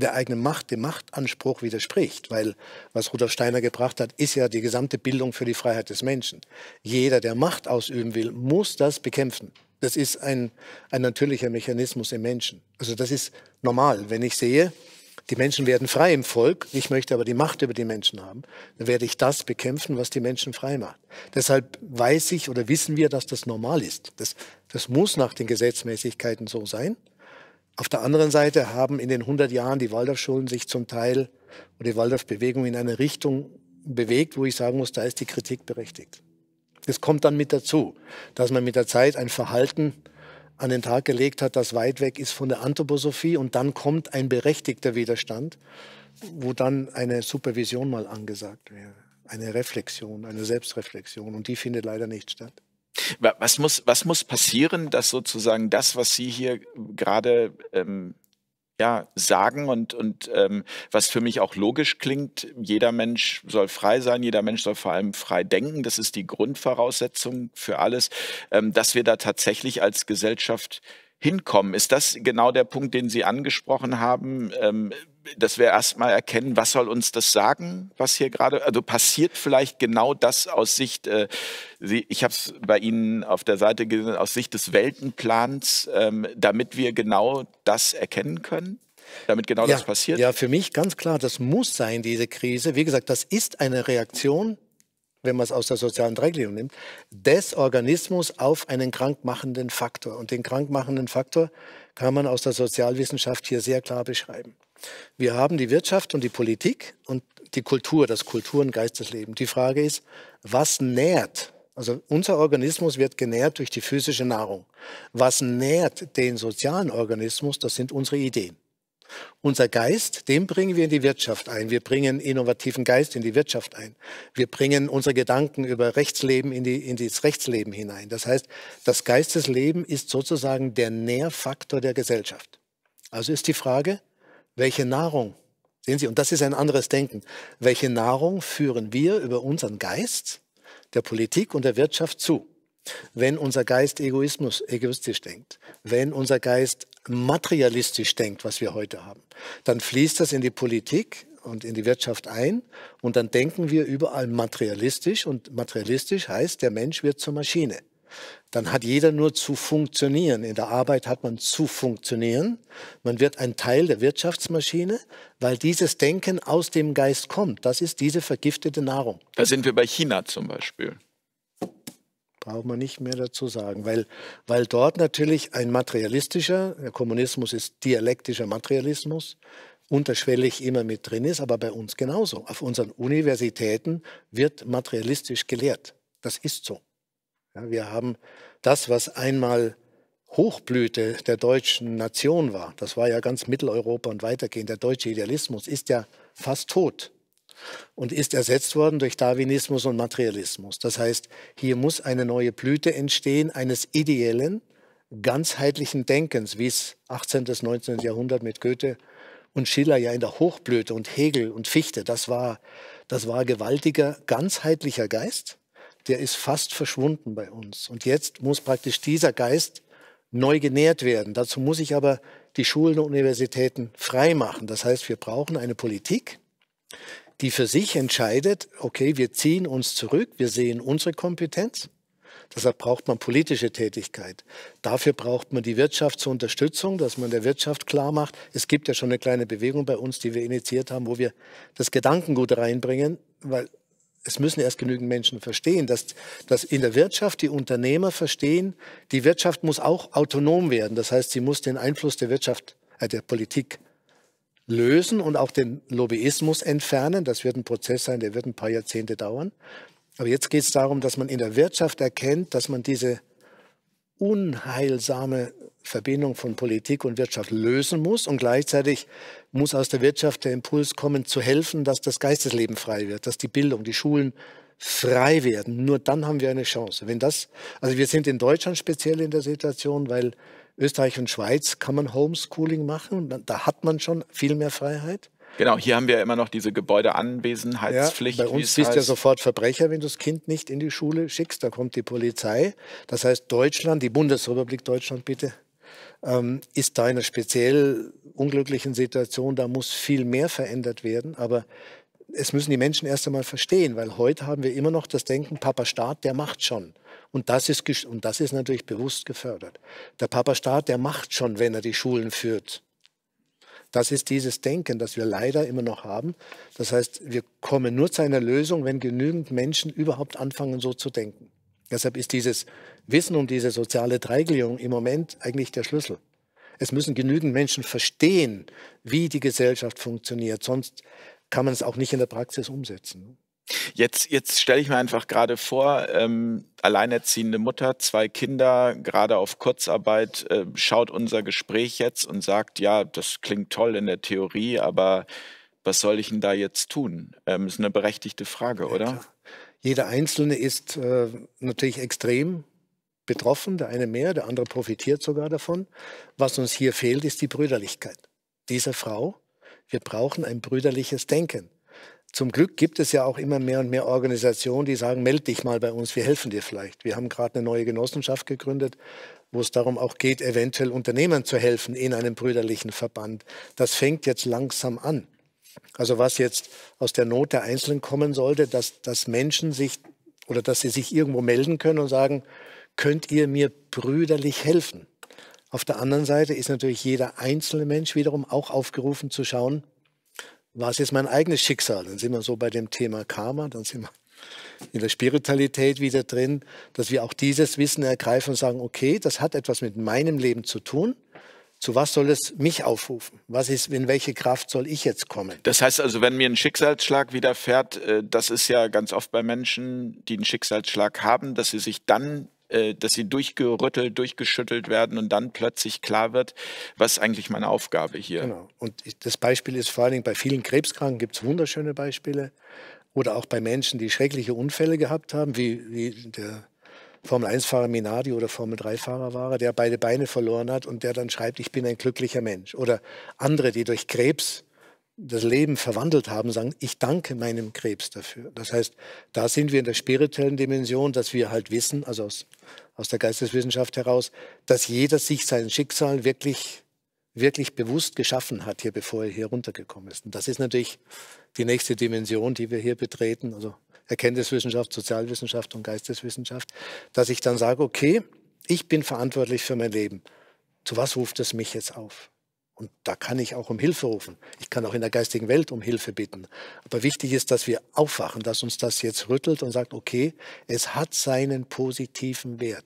der eigenen Macht, dem Machtanspruch widerspricht. Weil was Rudolf Steiner gebracht hat, ist ja die gesamte Bildung für die Freiheit des Menschen. Jeder, der Macht ausüben will, muss das bekämpfen. Das ist ein, ein natürlicher Mechanismus im Menschen. Also das ist normal. Wenn ich sehe, die Menschen werden frei im Volk, ich möchte aber die Macht über die Menschen haben, dann werde ich das bekämpfen, was die Menschen frei macht. Deshalb weiß ich oder wissen wir, dass das normal ist. Das, das muss nach den Gesetzmäßigkeiten so sein. Auf der anderen Seite haben in den 100 Jahren die Waldorfschulen sich zum Teil oder die Waldorfbewegung in eine Richtung bewegt, wo ich sagen muss, da ist die Kritik berechtigt. Das kommt dann mit dazu, dass man mit der Zeit ein Verhalten an den Tag gelegt hat, das weit weg ist von der Anthroposophie und dann kommt ein berechtigter Widerstand, wo dann eine Supervision mal angesagt wäre, eine Reflexion, eine Selbstreflexion und die findet leider nicht statt. Was muss, was muss passieren, dass sozusagen das, was Sie hier gerade ähm, ja, sagen und, und ähm, was für mich auch logisch klingt, jeder Mensch soll frei sein, jeder Mensch soll vor allem frei denken, das ist die Grundvoraussetzung für alles, ähm, dass wir da tatsächlich als Gesellschaft hinkommen? Ist das genau der Punkt, den Sie angesprochen haben? Ähm, dass wir erstmal erkennen, was soll uns das sagen, was hier gerade, also passiert vielleicht genau das aus Sicht, äh, Sie, ich habe es bei Ihnen auf der Seite gesehen, aus Sicht des Weltenplans, ähm, damit wir genau das erkennen können? damit genau ja, das passiert? Ja, für mich ganz klar, das muss sein, diese Krise. Wie gesagt, das ist eine Reaktion wenn man es aus der sozialen Dreigliederung nimmt, des Organismus auf einen krankmachenden Faktor. Und den krankmachenden Faktor kann man aus der Sozialwissenschaft hier sehr klar beschreiben. Wir haben die Wirtschaft und die Politik und die Kultur, das Kultur- und Geistesleben. Die Frage ist, was nährt? Also unser Organismus wird genährt durch die physische Nahrung. Was nährt den sozialen Organismus? Das sind unsere Ideen. Unser Geist, den bringen wir in die Wirtschaft ein. Wir bringen innovativen Geist in die Wirtschaft ein. Wir bringen unsere Gedanken über Rechtsleben in, die, in das Rechtsleben hinein. Das heißt, das Geistesleben ist sozusagen der Nährfaktor der Gesellschaft. Also ist die Frage, welche Nahrung, sehen Sie, und das ist ein anderes Denken, welche Nahrung führen wir über unseren Geist der Politik und der Wirtschaft zu? Wenn unser Geist Egoismus, egoistisch denkt, wenn unser Geist materialistisch denkt, was wir heute haben, dann fließt das in die Politik und in die Wirtschaft ein und dann denken wir überall materialistisch und materialistisch heißt, der Mensch wird zur Maschine. Dann hat jeder nur zu funktionieren. In der Arbeit hat man zu funktionieren. Man wird ein Teil der Wirtschaftsmaschine, weil dieses Denken aus dem Geist kommt. Das ist diese vergiftete Nahrung. Da sind wir bei China zum Beispiel braucht man nicht mehr dazu sagen, weil, weil dort natürlich ein materialistischer, der Kommunismus ist dialektischer Materialismus, unterschwellig immer mit drin ist, aber bei uns genauso. Auf unseren Universitäten wird materialistisch gelehrt. Das ist so. Ja, wir haben das, was einmal Hochblüte der deutschen Nation war, das war ja ganz Mitteleuropa und weitergehend, der deutsche Idealismus ist ja fast tot und ist ersetzt worden durch Darwinismus und Materialismus. Das heißt, hier muss eine neue Blüte entstehen eines ideellen, ganzheitlichen Denkens, wie es 18. bis 19. Jahrhundert mit Goethe und Schiller ja in der Hochblüte und Hegel und Fichte, das war, das war gewaltiger, ganzheitlicher Geist, der ist fast verschwunden bei uns. Und jetzt muss praktisch dieser Geist neu genährt werden. Dazu muss ich aber die Schulen und Universitäten freimachen. Das heißt, wir brauchen eine Politik, die für sich entscheidet, okay, wir ziehen uns zurück, wir sehen unsere Kompetenz. Deshalb braucht man politische Tätigkeit. Dafür braucht man die Wirtschaft zur Unterstützung, dass man der Wirtschaft klar macht. Es gibt ja schon eine kleine Bewegung bei uns, die wir initiiert haben, wo wir das Gedankengut reinbringen, weil es müssen erst genügend Menschen verstehen, dass, dass in der Wirtschaft die Unternehmer verstehen, die Wirtschaft muss auch autonom werden. Das heißt, sie muss den Einfluss der Wirtschaft, äh, der Politik lösen und auch den Lobbyismus entfernen. Das wird ein Prozess sein, der wird ein paar Jahrzehnte dauern. Aber jetzt geht es darum, dass man in der Wirtschaft erkennt, dass man diese unheilsame Verbindung von Politik und Wirtschaft lösen muss. Und gleichzeitig muss aus der Wirtschaft der Impuls kommen, zu helfen, dass das Geistesleben frei wird, dass die Bildung, die Schulen frei werden. Nur dann haben wir eine Chance. Wenn das, also wir sind in Deutschland speziell in der Situation, weil Österreich und Schweiz kann man Homeschooling machen da hat man schon viel mehr Freiheit. Genau, hier haben wir ja immer noch diese Gebäudeanwesenheitspflicht. Ja, bei uns bist heißt. ja sofort Verbrecher, wenn du das Kind nicht in die Schule schickst, da kommt die Polizei. Das heißt, Deutschland, die Bundesrepublik Deutschland bitte, ähm, ist da in einer speziell unglücklichen Situation. Da muss viel mehr verändert werden, aber es müssen die Menschen erst einmal verstehen, weil heute haben wir immer noch das Denken, Papa Staat, der macht schon. Und das ist, und das ist natürlich bewusst gefördert. Der Papa Staat, der macht schon, wenn er die Schulen führt. Das ist dieses Denken, das wir leider immer noch haben. Das heißt, wir kommen nur zu einer Lösung, wenn genügend Menschen überhaupt anfangen, so zu denken. Deshalb ist dieses Wissen um diese soziale Dreigliederung im Moment eigentlich der Schlüssel. Es müssen genügend Menschen verstehen, wie die Gesellschaft funktioniert, sonst kann man es auch nicht in der Praxis umsetzen. Jetzt, jetzt stelle ich mir einfach gerade vor, ähm, alleinerziehende Mutter, zwei Kinder, gerade auf Kurzarbeit, äh, schaut unser Gespräch jetzt und sagt, ja, das klingt toll in der Theorie, aber was soll ich denn da jetzt tun? Ähm, ist eine berechtigte Frage, ja, oder? Klar. Jeder Einzelne ist äh, natürlich extrem betroffen, der eine mehr, der andere profitiert sogar davon. Was uns hier fehlt, ist die Brüderlichkeit dieser Frau. Wir brauchen ein brüderliches Denken. Zum Glück gibt es ja auch immer mehr und mehr Organisationen, die sagen, melde dich mal bei uns, wir helfen dir vielleicht. Wir haben gerade eine neue Genossenschaft gegründet, wo es darum auch geht, eventuell Unternehmern zu helfen in einem brüderlichen Verband. Das fängt jetzt langsam an. Also was jetzt aus der Not der Einzelnen kommen sollte, dass, dass Menschen sich oder dass sie sich irgendwo melden können und sagen, könnt ihr mir brüderlich helfen? Auf der anderen Seite ist natürlich jeder einzelne Mensch wiederum auch aufgerufen zu schauen, war es jetzt mein eigenes Schicksal? Dann sind wir so bei dem Thema Karma, dann sind wir in der Spiritualität wieder drin, dass wir auch dieses Wissen ergreifen und sagen, okay, das hat etwas mit meinem Leben zu tun. Zu was soll es mich aufrufen? Was ist, in welche Kraft soll ich jetzt kommen? Das heißt also, wenn mir ein Schicksalsschlag widerfährt, äh, das ist ja ganz oft bei Menschen, die einen Schicksalsschlag haben, dass sie sich dann äh, dass sie durchgerüttelt, durchgeschüttelt werden und dann plötzlich klar wird, was ist eigentlich meine Aufgabe hier. Genau. Und das Beispiel ist vor allen Dingen bei vielen Krebskranken gibt es wunderschöne Beispiele oder auch bei Menschen, die schreckliche Unfälle gehabt haben, wie, wie der Formel-1-Fahrer Minardi oder Formel-3-Fahrer war, der beide Beine verloren hat und der dann schreibt, ich bin ein glücklicher Mensch. Oder andere, die durch Krebs das Leben verwandelt haben, sagen, ich danke meinem Krebs dafür. Das heißt, da sind wir in der spirituellen Dimension, dass wir halt wissen, also aus, aus der Geisteswissenschaft heraus, dass jeder sich sein Schicksal wirklich, wirklich bewusst geschaffen hat, hier bevor er hier runtergekommen ist. Und das ist natürlich die nächste Dimension, die wir hier betreten, also Erkenntniswissenschaft, Sozialwissenschaft und Geisteswissenschaft, dass ich dann sage, okay, ich bin verantwortlich für mein Leben. Zu was ruft es mich jetzt auf? Und da kann ich auch um Hilfe rufen. Ich kann auch in der geistigen Welt um Hilfe bitten. Aber wichtig ist, dass wir aufwachen, dass uns das jetzt rüttelt und sagt, okay, es hat seinen positiven Wert.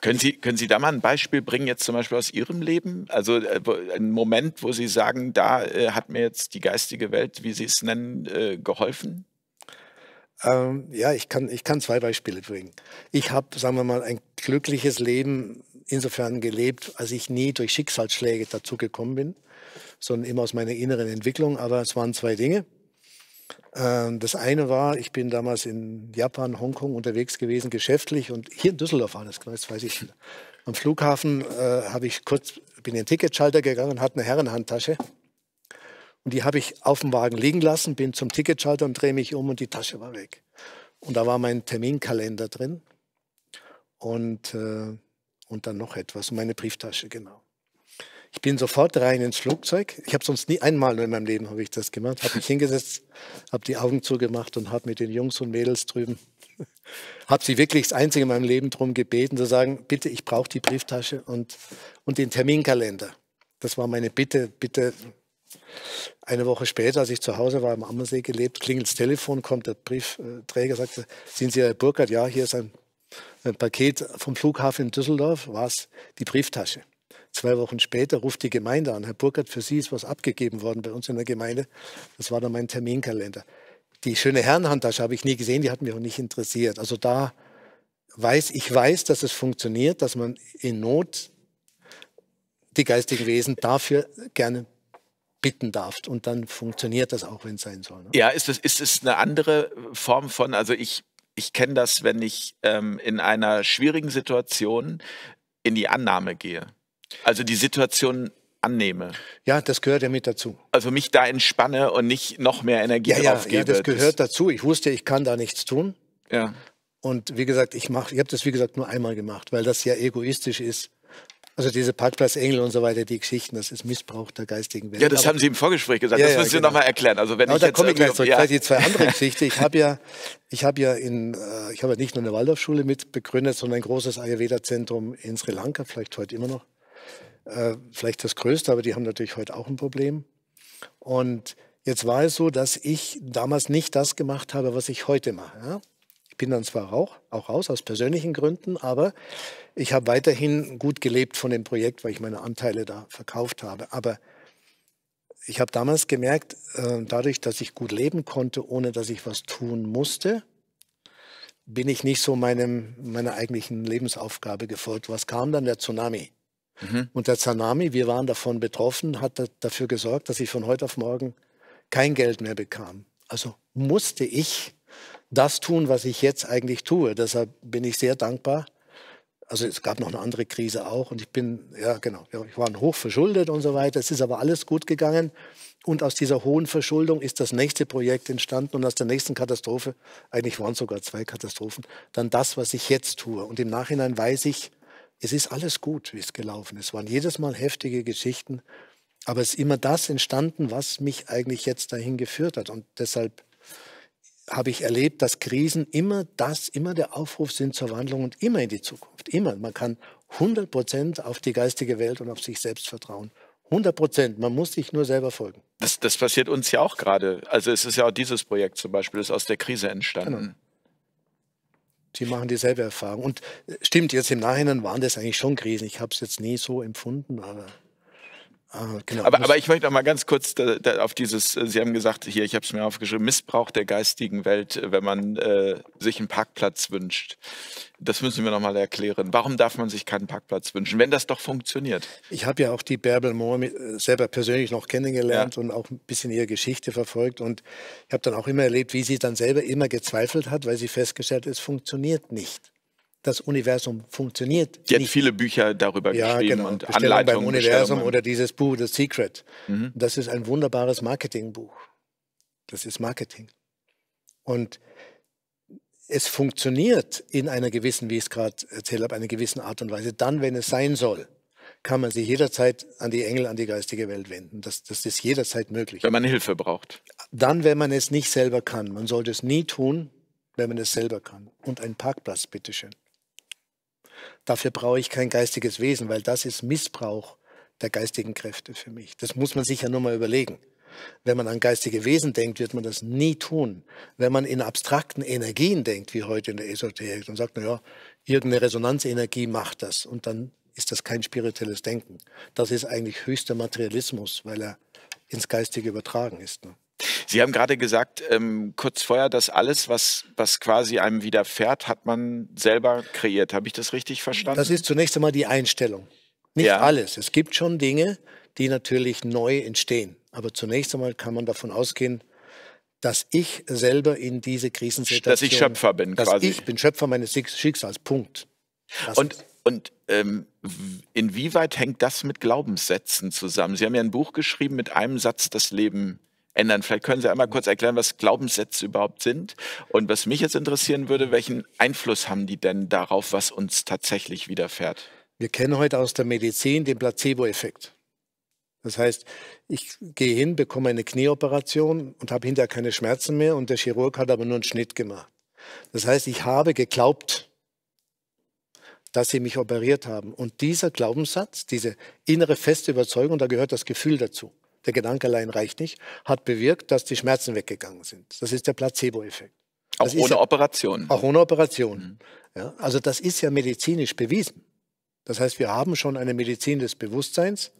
Können Sie, können Sie da mal ein Beispiel bringen, jetzt zum Beispiel aus Ihrem Leben? Also äh, ein Moment, wo Sie sagen, da äh, hat mir jetzt die geistige Welt, wie Sie es nennen, äh, geholfen? Ähm, ja, ich kann, ich kann zwei Beispiele bringen. Ich habe, sagen wir mal, ein glückliches Leben insofern gelebt, als ich nie durch Schicksalsschläge dazu gekommen bin, sondern immer aus meiner inneren Entwicklung. Aber es waren zwei Dinge. Ähm, das eine war, ich bin damals in Japan, Hongkong unterwegs gewesen, geschäftlich und hier in Düsseldorf war das, das weiß ich. Am Flughafen äh, habe ich kurz, bin in den Ticketschalter gegangen und hatte eine Herrenhandtasche. Und die habe ich auf dem Wagen liegen lassen, bin zum Ticketschalter und drehe mich um und die Tasche war weg. Und da war mein Terminkalender drin. Und äh, und dann noch etwas, meine Brieftasche, genau. Ich bin sofort rein ins Flugzeug. Ich habe sonst nie einmal in meinem Leben habe ich das gemacht. Habe mich hingesetzt, habe die Augen zugemacht und habe mit den Jungs und Mädels drüben, habe sie wirklich das einzige in meinem Leben darum gebeten, zu sagen, bitte, ich brauche die Brieftasche und, und den Terminkalender. Das war meine Bitte, bitte. Eine Woche später, als ich zu Hause war, am Ammersee gelebt, klingelt das Telefon, kommt der Briefträger, sagt, sind Sie Herr Burkhardt? Ja, hier ist ein ein Paket vom Flughafen in Düsseldorf, war es die Brieftasche. Zwei Wochen später ruft die Gemeinde an, Herr Burkhardt, für Sie ist was abgegeben worden bei uns in der Gemeinde. Das war dann mein Terminkalender. Die schöne Herrenhandtasche habe ich nie gesehen, die hat mich auch nicht interessiert. Also da weiß ich weiß, dass es funktioniert, dass man in Not die geistigen Wesen dafür gerne bitten darf. und dann funktioniert das auch, wenn es sein soll. Ne? Ja, ist es ist eine andere Form von, also ich ich kenne das, wenn ich ähm, in einer schwierigen Situation in die Annahme gehe. Also die Situation annehme. Ja, das gehört ja mit dazu. Also mich da entspanne und nicht noch mehr Energie ja, ja, Ja, das gehört das dazu. Ich wusste, ich kann da nichts tun. Ja. Und wie gesagt, ich mache, ich habe das wie gesagt nur einmal gemacht, weil das ja egoistisch ist, also diese Parkplatzengel und so weiter, die Geschichten, das ist Missbrauch der geistigen Welt. Ja, das aber, haben Sie im Vorgespräch gesagt, ja, das ja, müssen Sie genau. nochmal erklären. Also wenn ja, ich da komme ich gleich zurück. Ja. Die zwei andere Geschichten. Ich habe ja, ich habe ja in, äh, ich habe ja nicht nur eine Waldorfschule mit begründet, sondern ein großes Ayurveda-Zentrum in Sri Lanka, vielleicht heute immer noch. Äh, vielleicht das größte, aber die haben natürlich heute auch ein Problem. Und Jetzt war es so, dass ich damals nicht das gemacht habe, was ich heute mache. Ja? bin dann zwar auch, auch raus aus persönlichen Gründen, aber ich habe weiterhin gut gelebt von dem Projekt, weil ich meine Anteile da verkauft habe. Aber ich habe damals gemerkt, äh, dadurch, dass ich gut leben konnte, ohne dass ich was tun musste, bin ich nicht so meinem, meiner eigentlichen Lebensaufgabe gefolgt. Was kam dann? Der Tsunami. Mhm. Und der Tsunami, wir waren davon betroffen, hat dafür gesorgt, dass ich von heute auf morgen kein Geld mehr bekam. Also musste ich das tun, was ich jetzt eigentlich tue. Deshalb bin ich sehr dankbar. Also es gab noch eine andere Krise auch und ich bin, ja genau, ich war hochverschuldet und so weiter. Es ist aber alles gut gegangen und aus dieser hohen Verschuldung ist das nächste Projekt entstanden und aus der nächsten Katastrophe, eigentlich waren es sogar zwei Katastrophen, dann das, was ich jetzt tue. Und im Nachhinein weiß ich, es ist alles gut, wie es gelaufen ist. Es waren jedes Mal heftige Geschichten, aber es ist immer das entstanden, was mich eigentlich jetzt dahin geführt hat. Und deshalb habe ich erlebt, dass Krisen immer das, immer der Aufruf sind zur Wandlung und immer in die Zukunft. Immer. Man kann 100 Prozent auf die geistige Welt und auf sich selbst vertrauen. 100 Prozent. Man muss sich nur selber folgen. Das, das passiert uns ja auch gerade. Also es ist ja auch dieses Projekt zum Beispiel, das ist aus der Krise entstanden. Genau. Die machen dieselbe Erfahrung. Und äh, stimmt, jetzt im Nachhinein waren das eigentlich schon Krisen. Ich habe es jetzt nie so empfunden, aber Ah, genau, aber, aber, ich möchte noch mal ganz kurz da, da auf dieses, äh, Sie haben gesagt, hier, ich habe es mir aufgeschrieben, Missbrauch der geistigen Welt, äh, wenn man äh, sich einen Parkplatz wünscht. Das müssen wir noch mal erklären. Warum darf man sich keinen Parkplatz wünschen, wenn das doch funktioniert? Ich habe ja auch die Bärbel Mohr äh, selber persönlich noch kennengelernt ja. und auch ein bisschen ihre Geschichte verfolgt. Und ich habe dann auch immer erlebt, wie sie dann selber immer gezweifelt hat, weil sie festgestellt hat, es funktioniert nicht das Universum funktioniert. Die hat viele Bücher darüber ja, geschrieben genau. und Bestellung Anleitungen. beim Universum oder dieses Buch The Secret. Mhm. Das ist ein wunderbares Marketingbuch. Das ist Marketing. Und es funktioniert in einer gewissen, wie ich es gerade erzählt habe, einer gewissen Art und Weise. Dann, wenn es sein soll, kann man sich jederzeit an die Engel, an die geistige Welt wenden. Das, das ist jederzeit möglich. Wenn man Hilfe braucht. Dann, wenn man es nicht selber kann. Man sollte es nie tun, wenn man es selber kann. Und ein Parkplatz, bitteschön. Dafür brauche ich kein geistiges Wesen, weil das ist Missbrauch der geistigen Kräfte für mich. Das muss man sich ja nur mal überlegen. Wenn man an geistige Wesen denkt, wird man das nie tun. Wenn man in abstrakten Energien denkt, wie heute in der Esoterik, dann sagt man ja, irgendeine Resonanzenergie macht das. Und dann ist das kein spirituelles Denken. Das ist eigentlich höchster Materialismus, weil er ins Geistige übertragen ist. Ne? Sie haben gerade gesagt, ähm, kurz vorher, dass alles, was, was quasi einem widerfährt, hat man selber kreiert. Habe ich das richtig verstanden? Das ist zunächst einmal die Einstellung. Nicht ja. alles. Es gibt schon Dinge, die natürlich neu entstehen. Aber zunächst einmal kann man davon ausgehen, dass ich selber in diese Krisensituation... Dass ich Schöpfer bin dass quasi. Ich bin Schöpfer meines Schicksals. Punkt. Das und und ähm, inwieweit hängt das mit Glaubenssätzen zusammen? Sie haben ja ein Buch geschrieben mit einem Satz, das Leben ändern. Vielleicht können Sie einmal kurz erklären, was Glaubenssätze überhaupt sind. Und was mich jetzt interessieren würde, welchen Einfluss haben die denn darauf, was uns tatsächlich widerfährt? Wir kennen heute aus der Medizin den Placebo-Effekt. Das heißt, ich gehe hin, bekomme eine Knieoperation und habe hinterher keine Schmerzen mehr und der Chirurg hat aber nur einen Schnitt gemacht. Das heißt, ich habe geglaubt, dass sie mich operiert haben. Und dieser Glaubenssatz, diese innere feste Überzeugung, da gehört das Gefühl dazu der Gedanke allein reicht nicht, hat bewirkt, dass die Schmerzen weggegangen sind. Das ist der Placebo-Effekt. Auch ohne ja, Operation. Auch ohne Operation. Mhm. Ja, also das ist ja medizinisch bewiesen. Das heißt, wir haben schon eine Medizin des Bewusstseins,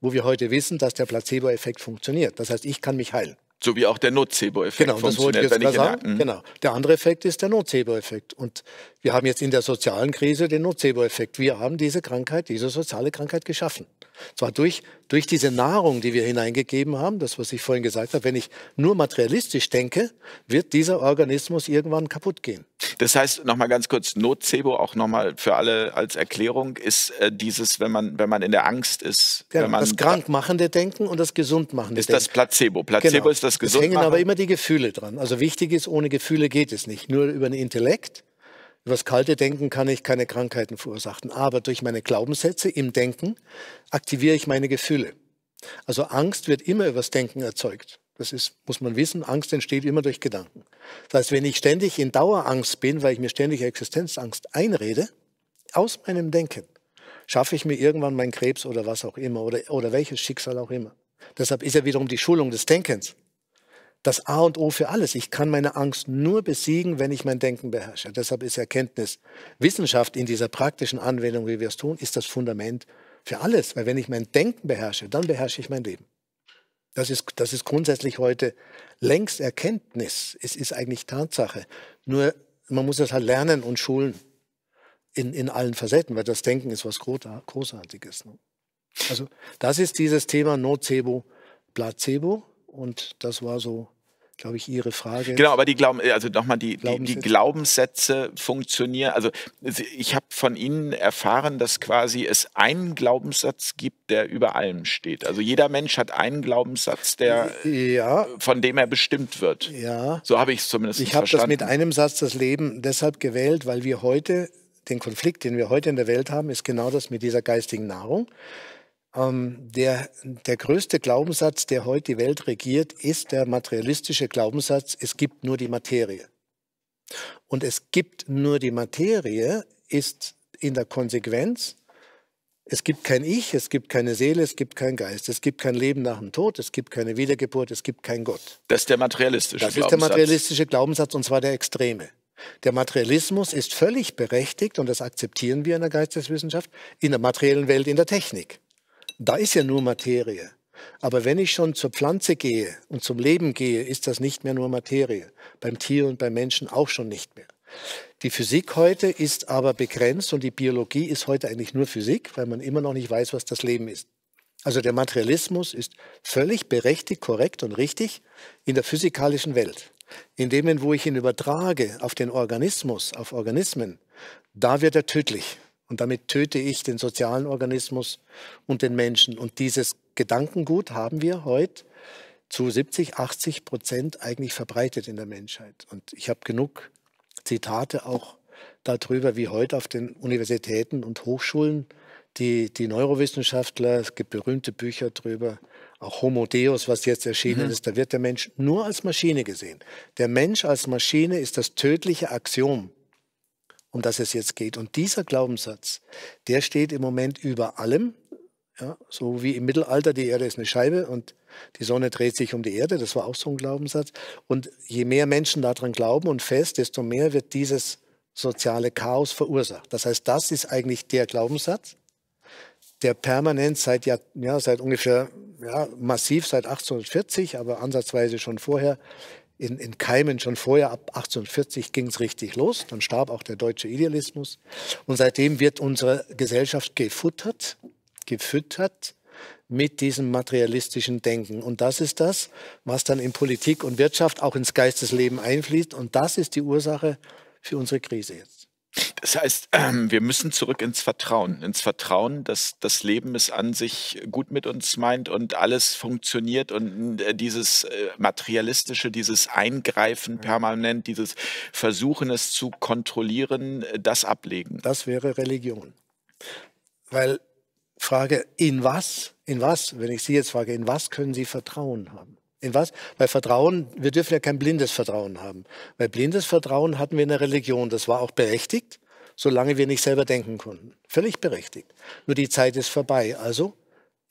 wo wir heute wissen, dass der Placebo-Effekt funktioniert. Das heißt, ich kann mich heilen. So wie auch der Nocebo-Effekt genau, funktioniert, das wollte ich jetzt wenn ich sagen. Hm. Genau. Der andere Effekt ist der Nocebo-Effekt. Und wir haben jetzt in der sozialen Krise den Nocebo-Effekt. Wir haben diese Krankheit, diese soziale Krankheit geschaffen. Zwar durch, durch diese Nahrung, die wir hineingegeben haben, das, was ich vorhin gesagt habe, wenn ich nur materialistisch denke, wird dieser Organismus irgendwann kaputt gehen. Das heißt, nochmal ganz kurz, Nocebo, auch nochmal für alle als Erklärung, ist äh, dieses, wenn man, wenn man in der Angst ist. Ja, genau, wenn man das krankmachende Denken und das gesundmachende Denken. Ist das Placebo. Placebo genau. ist das Gesundmachen. Es hängen aber immer die Gefühle dran. Also wichtig ist, ohne Gefühle geht es nicht. Nur über den Intellekt, über das kalte Denken kann ich keine Krankheiten verursachen. Aber durch meine Glaubenssätze im Denken aktiviere ich meine Gefühle. Also Angst wird immer über das Denken erzeugt. Das ist, muss man wissen, Angst entsteht immer durch Gedanken. Das heißt, wenn ich ständig in Dauerangst bin, weil ich mir ständig Existenzangst einrede, aus meinem Denken, schaffe ich mir irgendwann meinen Krebs oder was auch immer oder, oder welches Schicksal auch immer. Deshalb ist ja wiederum die Schulung des Denkens das A und O für alles. Ich kann meine Angst nur besiegen, wenn ich mein Denken beherrsche. Deshalb ist Erkenntnis, Wissenschaft in dieser praktischen Anwendung, wie wir es tun, ist das Fundament für alles. Weil wenn ich mein Denken beherrsche, dann beherrsche ich mein Leben. Das ist, das ist grundsätzlich heute längst Erkenntnis. Es ist eigentlich Tatsache. Nur man muss das halt lernen und schulen in, in allen Facetten, weil das Denken ist was Großartiges. Ne? Also das ist dieses Thema Nocebo, Placebo und das war so glaube ich, Ihre Frage. Genau, aber die glauben, also nochmal, die, Glaubenssätze. die, die Glaubenssätze funktionieren. Also ich habe von Ihnen erfahren, dass quasi es einen Glaubenssatz gibt, der über allem steht. Also jeder Mensch hat einen Glaubenssatz, der ja. von dem er bestimmt wird. Ja. So habe ich es zumindest ich verstanden. Ich habe das mit einem Satz das Leben deshalb gewählt, weil wir heute den Konflikt, den wir heute in der Welt haben, ist genau das mit dieser geistigen Nahrung. Ähm, der, der größte Glaubenssatz, der heute die Welt regiert, ist der materialistische Glaubenssatz, es gibt nur die Materie. Und es gibt nur die Materie ist in der Konsequenz, es gibt kein Ich, es gibt keine Seele, es gibt kein Geist, es gibt kein Leben nach dem Tod, es gibt keine Wiedergeburt, es gibt kein Gott. Das ist der materialistische das Glaubenssatz. Das ist der materialistische Glaubenssatz und zwar der extreme. Der Materialismus ist völlig berechtigt, und das akzeptieren wir in der Geisteswissenschaft, in der materiellen Welt, in der Technik da ist ja nur Materie. Aber wenn ich schon zur Pflanze gehe und zum Leben gehe, ist das nicht mehr nur Materie. Beim Tier und beim Menschen auch schon nicht mehr. Die Physik heute ist aber begrenzt und die Biologie ist heute eigentlich nur Physik, weil man immer noch nicht weiß, was das Leben ist. Also der Materialismus ist völlig berechtigt, korrekt und richtig in der physikalischen Welt. In dem, wo ich ihn übertrage auf den Organismus, auf Organismen, da wird er tödlich. Und damit töte ich den sozialen Organismus und den Menschen. Und dieses Gedankengut haben wir heute zu 70, 80 Prozent eigentlich verbreitet in der Menschheit. Und ich habe genug Zitate auch darüber, wie heute auf den Universitäten und Hochschulen die, die Neurowissenschaftler, es gibt berühmte Bücher darüber, auch Homo Deus, was jetzt erschienen mhm. ist, da wird der Mensch nur als Maschine gesehen. Der Mensch als Maschine ist das tödliche Axiom um das es jetzt geht. Und dieser Glaubenssatz, der steht im Moment über allem. Ja, so wie im Mittelalter, die Erde ist eine Scheibe und die Sonne dreht sich um die Erde, das war auch so ein Glaubenssatz. Und je mehr Menschen daran glauben und fest, desto mehr wird dieses soziale Chaos verursacht. Das heißt, das ist eigentlich der Glaubenssatz, der permanent seit, Jahr, ja, seit ungefähr ja, massiv seit 1840, aber ansatzweise schon vorher in, in Keimen schon vorher, ab 1840 ging es richtig los, dann starb auch der deutsche Idealismus. Und seitdem wird unsere Gesellschaft gefuttert, gefüttert mit diesem materialistischen Denken. Und das ist das, was dann in Politik und Wirtschaft auch ins Geistesleben einfließt. Und das ist die Ursache für unsere Krise jetzt. Das heißt, wir müssen zurück ins Vertrauen, ins Vertrauen, dass das Leben es an sich gut mit uns meint und alles funktioniert und äh, dieses äh, materialistische, dieses Eingreifen mhm. permanent, dieses Versuchen es zu kontrollieren, äh, das ablegen. Das wäre Religion. Weil Frage, in was, in was, wenn ich Sie jetzt frage, in was können Sie Vertrauen haben? In was? Weil Vertrauen, wir dürfen ja kein blindes Vertrauen haben. Weil blindes Vertrauen hatten wir in der Religion. Das war auch berechtigt, solange wir nicht selber denken konnten. Völlig berechtigt. Nur die Zeit ist vorbei. Also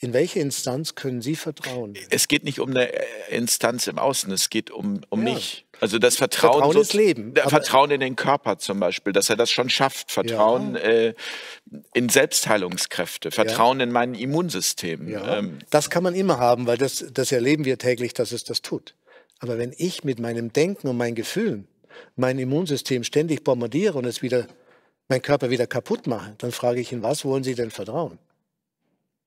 in welche Instanz können Sie vertrauen? Es geht nicht um eine äh, Instanz im Außen, es geht um, um ja. mich. Also das Vertrauen. Vertrauen ist Leben. Vertrauen in den Körper zum Beispiel, dass er das schon schafft. Vertrauen ja. äh, in Selbstheilungskräfte, Vertrauen ja. in mein Immunsystem. Ähm, das kann man immer haben, weil das, das erleben wir täglich, dass es das tut. Aber wenn ich mit meinem Denken und meinen Gefühlen mein Immunsystem ständig bombardiere und es wieder, mein Körper wieder kaputt mache, dann frage ich ihn, was wollen Sie denn vertrauen?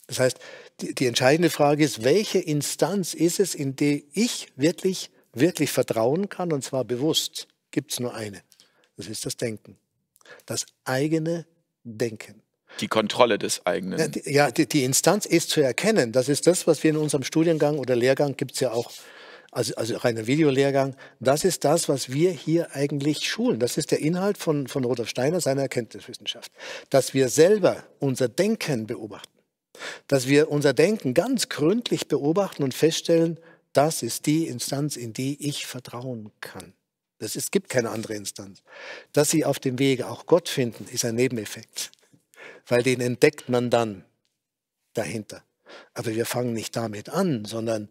Das heißt, die, die entscheidende Frage ist, welche Instanz ist es, in die ich wirklich, wirklich vertrauen kann, und zwar bewusst. Gibt es nur eine. Das ist das Denken. Das eigene Denken. Die Kontrolle des eigenen. Ja, die, ja, die, die Instanz ist zu erkennen. Das ist das, was wir in unserem Studiengang oder Lehrgang gibt es ja auch, also, also reiner Videolehrgang. Das ist das, was wir hier eigentlich schulen. Das ist der Inhalt von, von Rudolf Steiner, seiner Erkenntniswissenschaft. Dass wir selber unser Denken beobachten dass wir unser Denken ganz gründlich beobachten und feststellen, das ist die Instanz, in die ich vertrauen kann. es gibt keine andere Instanz. Dass sie auf dem Wege auch Gott finden, ist ein Nebeneffekt, weil den entdeckt man dann dahinter. Aber wir fangen nicht damit an, sondern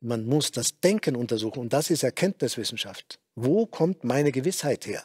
man muss das Denken untersuchen und das ist Erkenntniswissenschaft. Wo kommt meine Gewissheit her?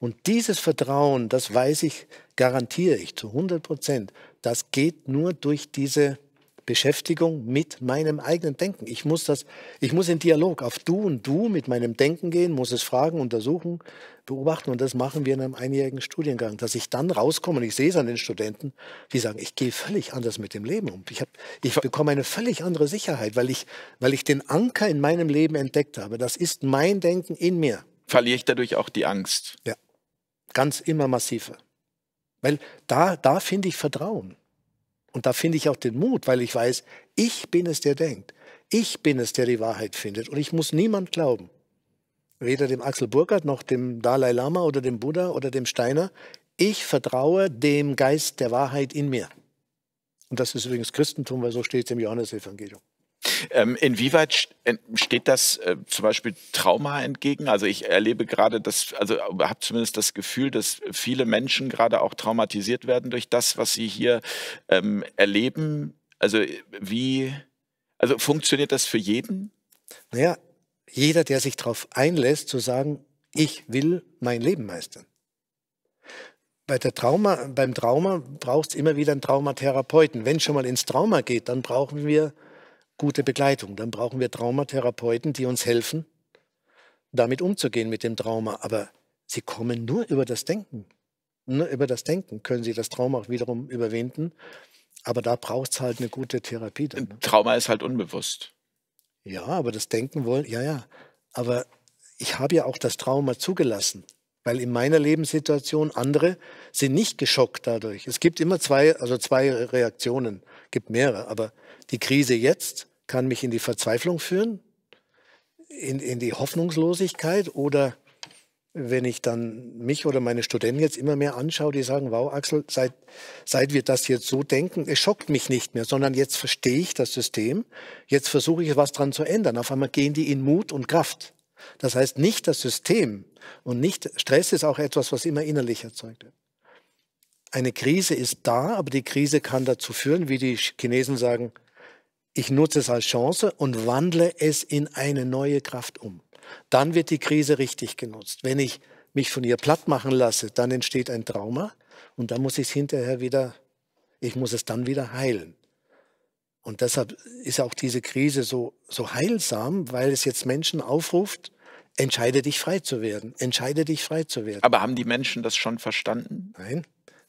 Und dieses Vertrauen, das weiß ich, garantiere ich zu 100 Prozent, das geht nur durch diese Beschäftigung mit meinem eigenen Denken. Ich muss das, ich muss in Dialog auf Du und Du mit meinem Denken gehen, muss es fragen, untersuchen, beobachten und das machen wir in einem einjährigen Studiengang, dass ich dann rauskomme und ich sehe es an den Studenten, die sagen, ich gehe völlig anders mit dem Leben um. Ich, hab, ich bekomme eine völlig andere Sicherheit, weil ich, weil ich den Anker in meinem Leben entdeckt habe. Das ist mein Denken in mir. Verliere ich dadurch auch die Angst? Ja. Ganz immer massiver. Weil da, da finde ich Vertrauen. Und da finde ich auch den Mut, weil ich weiß, ich bin es, der denkt. Ich bin es, der die Wahrheit findet. Und ich muss niemand glauben. Weder dem Axel Burkhardt noch dem Dalai Lama oder dem Buddha oder dem Steiner. Ich vertraue dem Geist der Wahrheit in mir. Und das ist übrigens Christentum, weil so steht es im Johannesevangelium. Ähm, inwieweit äh, steht das äh, zum Beispiel Trauma entgegen? Also ich erlebe gerade das, also äh, habe zumindest das Gefühl, dass viele Menschen gerade auch traumatisiert werden durch das, was sie hier ähm, erleben. Also äh, wie, also funktioniert das für jeden? Naja, jeder, der sich darauf einlässt, zu sagen, ich will mein Leben meistern. Bei der Trauma, beim Trauma braucht es immer wieder einen Traumatherapeuten. Wenn schon mal ins Trauma geht, dann brauchen wir gute Begleitung. Dann brauchen wir Traumatherapeuten, die uns helfen, damit umzugehen mit dem Trauma. Aber sie kommen nur über das Denken. Nur über das Denken können sie das Trauma auch wiederum überwinden. Aber da braucht es halt eine gute Therapie. Dann, ne? Trauma ist halt unbewusst. Ja, aber das Denken wollen, ja, ja. Aber ich habe ja auch das Trauma zugelassen. Weil in meiner Lebenssituation andere sind nicht geschockt dadurch. Es gibt immer zwei, also zwei Reaktionen, gibt mehrere, aber die Krise jetzt kann mich in die Verzweiflung führen, in, in die Hoffnungslosigkeit oder wenn ich dann mich oder meine Studenten jetzt immer mehr anschaue, die sagen, wow, Axel, seit, seit wir das jetzt so denken, es schockt mich nicht mehr, sondern jetzt verstehe ich das System, jetzt versuche ich was dran zu ändern. Auf einmal gehen die in Mut und Kraft. Das heißt, nicht das System und nicht Stress ist auch etwas, was immer innerlich erzeugt wird. Eine Krise ist da, aber die Krise kann dazu führen, wie die Chinesen sagen, ich nutze es als Chance und wandle es in eine neue Kraft um. Dann wird die Krise richtig genutzt. Wenn ich mich von ihr platt machen lasse, dann entsteht ein Trauma und dann muss ich es hinterher wieder, ich muss es dann wieder heilen. Und deshalb ist auch diese Krise so, so heilsam, weil es jetzt Menschen aufruft, entscheide dich frei zu werden, entscheide dich frei zu werden. Aber haben die Menschen das schon verstanden? Nein.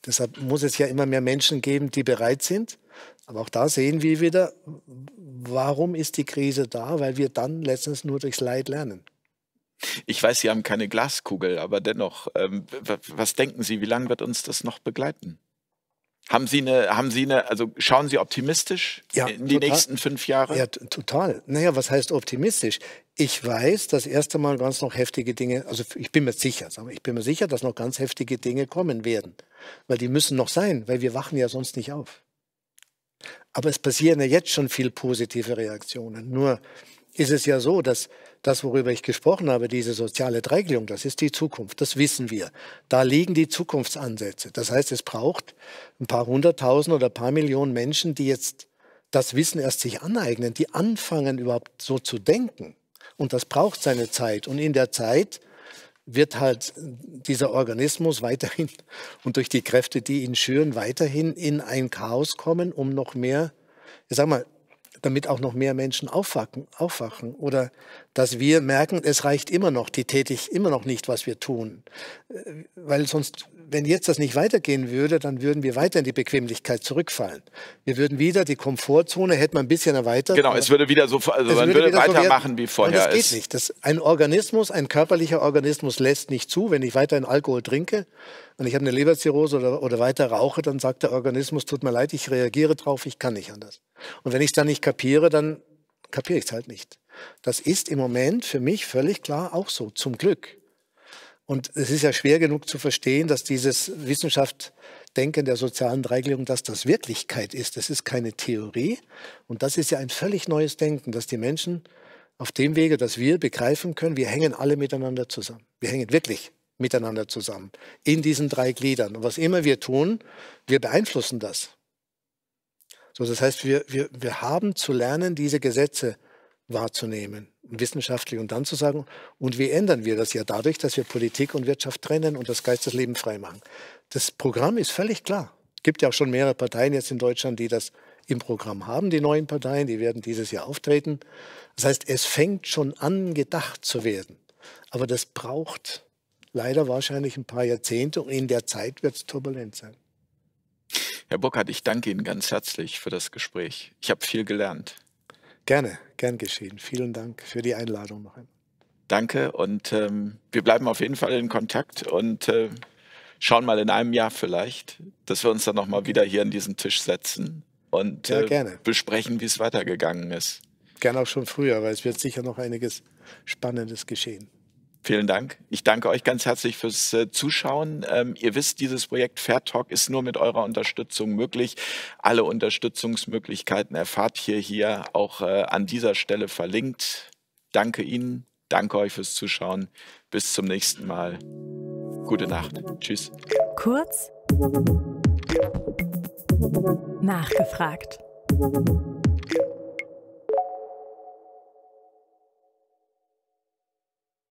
Deshalb muss es ja immer mehr Menschen geben, die bereit sind. Aber auch da sehen wir wieder, warum ist die Krise da? Weil wir dann letztens nur durchs Leid lernen. Ich weiß, Sie haben keine Glaskugel, aber dennoch, ähm, was denken Sie, wie lange wird uns das noch begleiten? Haben Sie eine, haben Sie eine, also schauen Sie optimistisch ja, in die total, nächsten fünf Jahre? Ja, total. Naja, was heißt optimistisch? Ich weiß, dass erst einmal ganz noch heftige Dinge, also ich bin mir sicher, ich bin mir sicher, dass noch ganz heftige Dinge kommen werden. Weil die müssen noch sein, weil wir wachen ja sonst nicht auf. Aber es passieren ja jetzt schon viel positive Reaktionen. Nur ist es ja so, dass das, worüber ich gesprochen habe, diese soziale Dreigliederung, das ist die Zukunft, das wissen wir. Da liegen die Zukunftsansätze. Das heißt, es braucht ein paar hunderttausend oder ein paar Millionen Menschen, die jetzt das Wissen erst sich aneignen, die anfangen überhaupt so zu denken. Und das braucht seine Zeit. Und in der Zeit wird halt dieser Organismus weiterhin und durch die Kräfte, die ihn schüren, weiterhin in ein Chaos kommen, um noch mehr, ich sag mal, damit auch noch mehr Menschen aufwachen, aufwachen. Oder dass wir merken, es reicht immer noch, die tätig immer noch nicht, was wir tun. Äh, weil sonst, wenn jetzt das nicht weitergehen würde, dann würden wir weiter in die Bequemlichkeit zurückfallen. Wir würden wieder die Komfortzone hätten wir ein bisschen erweitert. Genau, es würde wieder so, also man würde, würde weitermachen so wie vorher. Und das geht ist. nicht. Das, ein Organismus, ein körperlicher Organismus lässt nicht zu, wenn ich weiterhin Alkohol trinke wenn ich habe eine Leberzirrhose oder, oder weiter rauche, dann sagt der Organismus, tut mir leid, ich reagiere drauf, ich kann nicht anders. Und wenn ich es dann nicht kapiere, dann kapiere ich es halt nicht. Das ist im Moment für mich völlig klar auch so, zum Glück. Und es ist ja schwer genug zu verstehen, dass dieses Wissenschaftsdenken der sozialen Dreigliederung, dass das Wirklichkeit ist. Das ist keine Theorie. Und das ist ja ein völlig neues Denken, dass die Menschen auf dem Wege, dass wir begreifen können, wir hängen alle miteinander zusammen. Wir hängen wirklich miteinander zusammen, in diesen drei Gliedern. Und was immer wir tun, wir beeinflussen das. So, das heißt, wir, wir, wir haben zu lernen, diese Gesetze wahrzunehmen, wissenschaftlich, und dann zu sagen, und wie ändern wir das ja dadurch, dass wir Politik und Wirtschaft trennen und das Geistesleben frei machen. Das Programm ist völlig klar. Es gibt ja auch schon mehrere Parteien jetzt in Deutschland, die das im Programm haben, die neuen Parteien, die werden dieses Jahr auftreten. Das heißt, es fängt schon an, gedacht zu werden. Aber das braucht leider wahrscheinlich ein paar Jahrzehnte und in der Zeit wird es turbulent sein. Herr Burkhardt, ich danke Ihnen ganz herzlich für das Gespräch. Ich habe viel gelernt. Gerne, gern geschehen. Vielen Dank für die Einladung noch einmal. Danke und ähm, wir bleiben auf jeden Fall in Kontakt und äh, schauen mal in einem Jahr vielleicht, dass wir uns dann nochmal wieder hier an diesen Tisch setzen und ja, äh, besprechen, wie es weitergegangen ist. Gerne auch schon früher, weil es wird sicher noch einiges Spannendes geschehen. Vielen Dank. Ich danke euch ganz herzlich fürs äh, Zuschauen. Ähm, ihr wisst, dieses Projekt Fair Talk ist nur mit eurer Unterstützung möglich. Alle Unterstützungsmöglichkeiten erfahrt ihr hier auch äh, an dieser Stelle verlinkt. Danke Ihnen, danke euch fürs Zuschauen. Bis zum nächsten Mal. Gute Nacht. Tschüss. Kurz nachgefragt.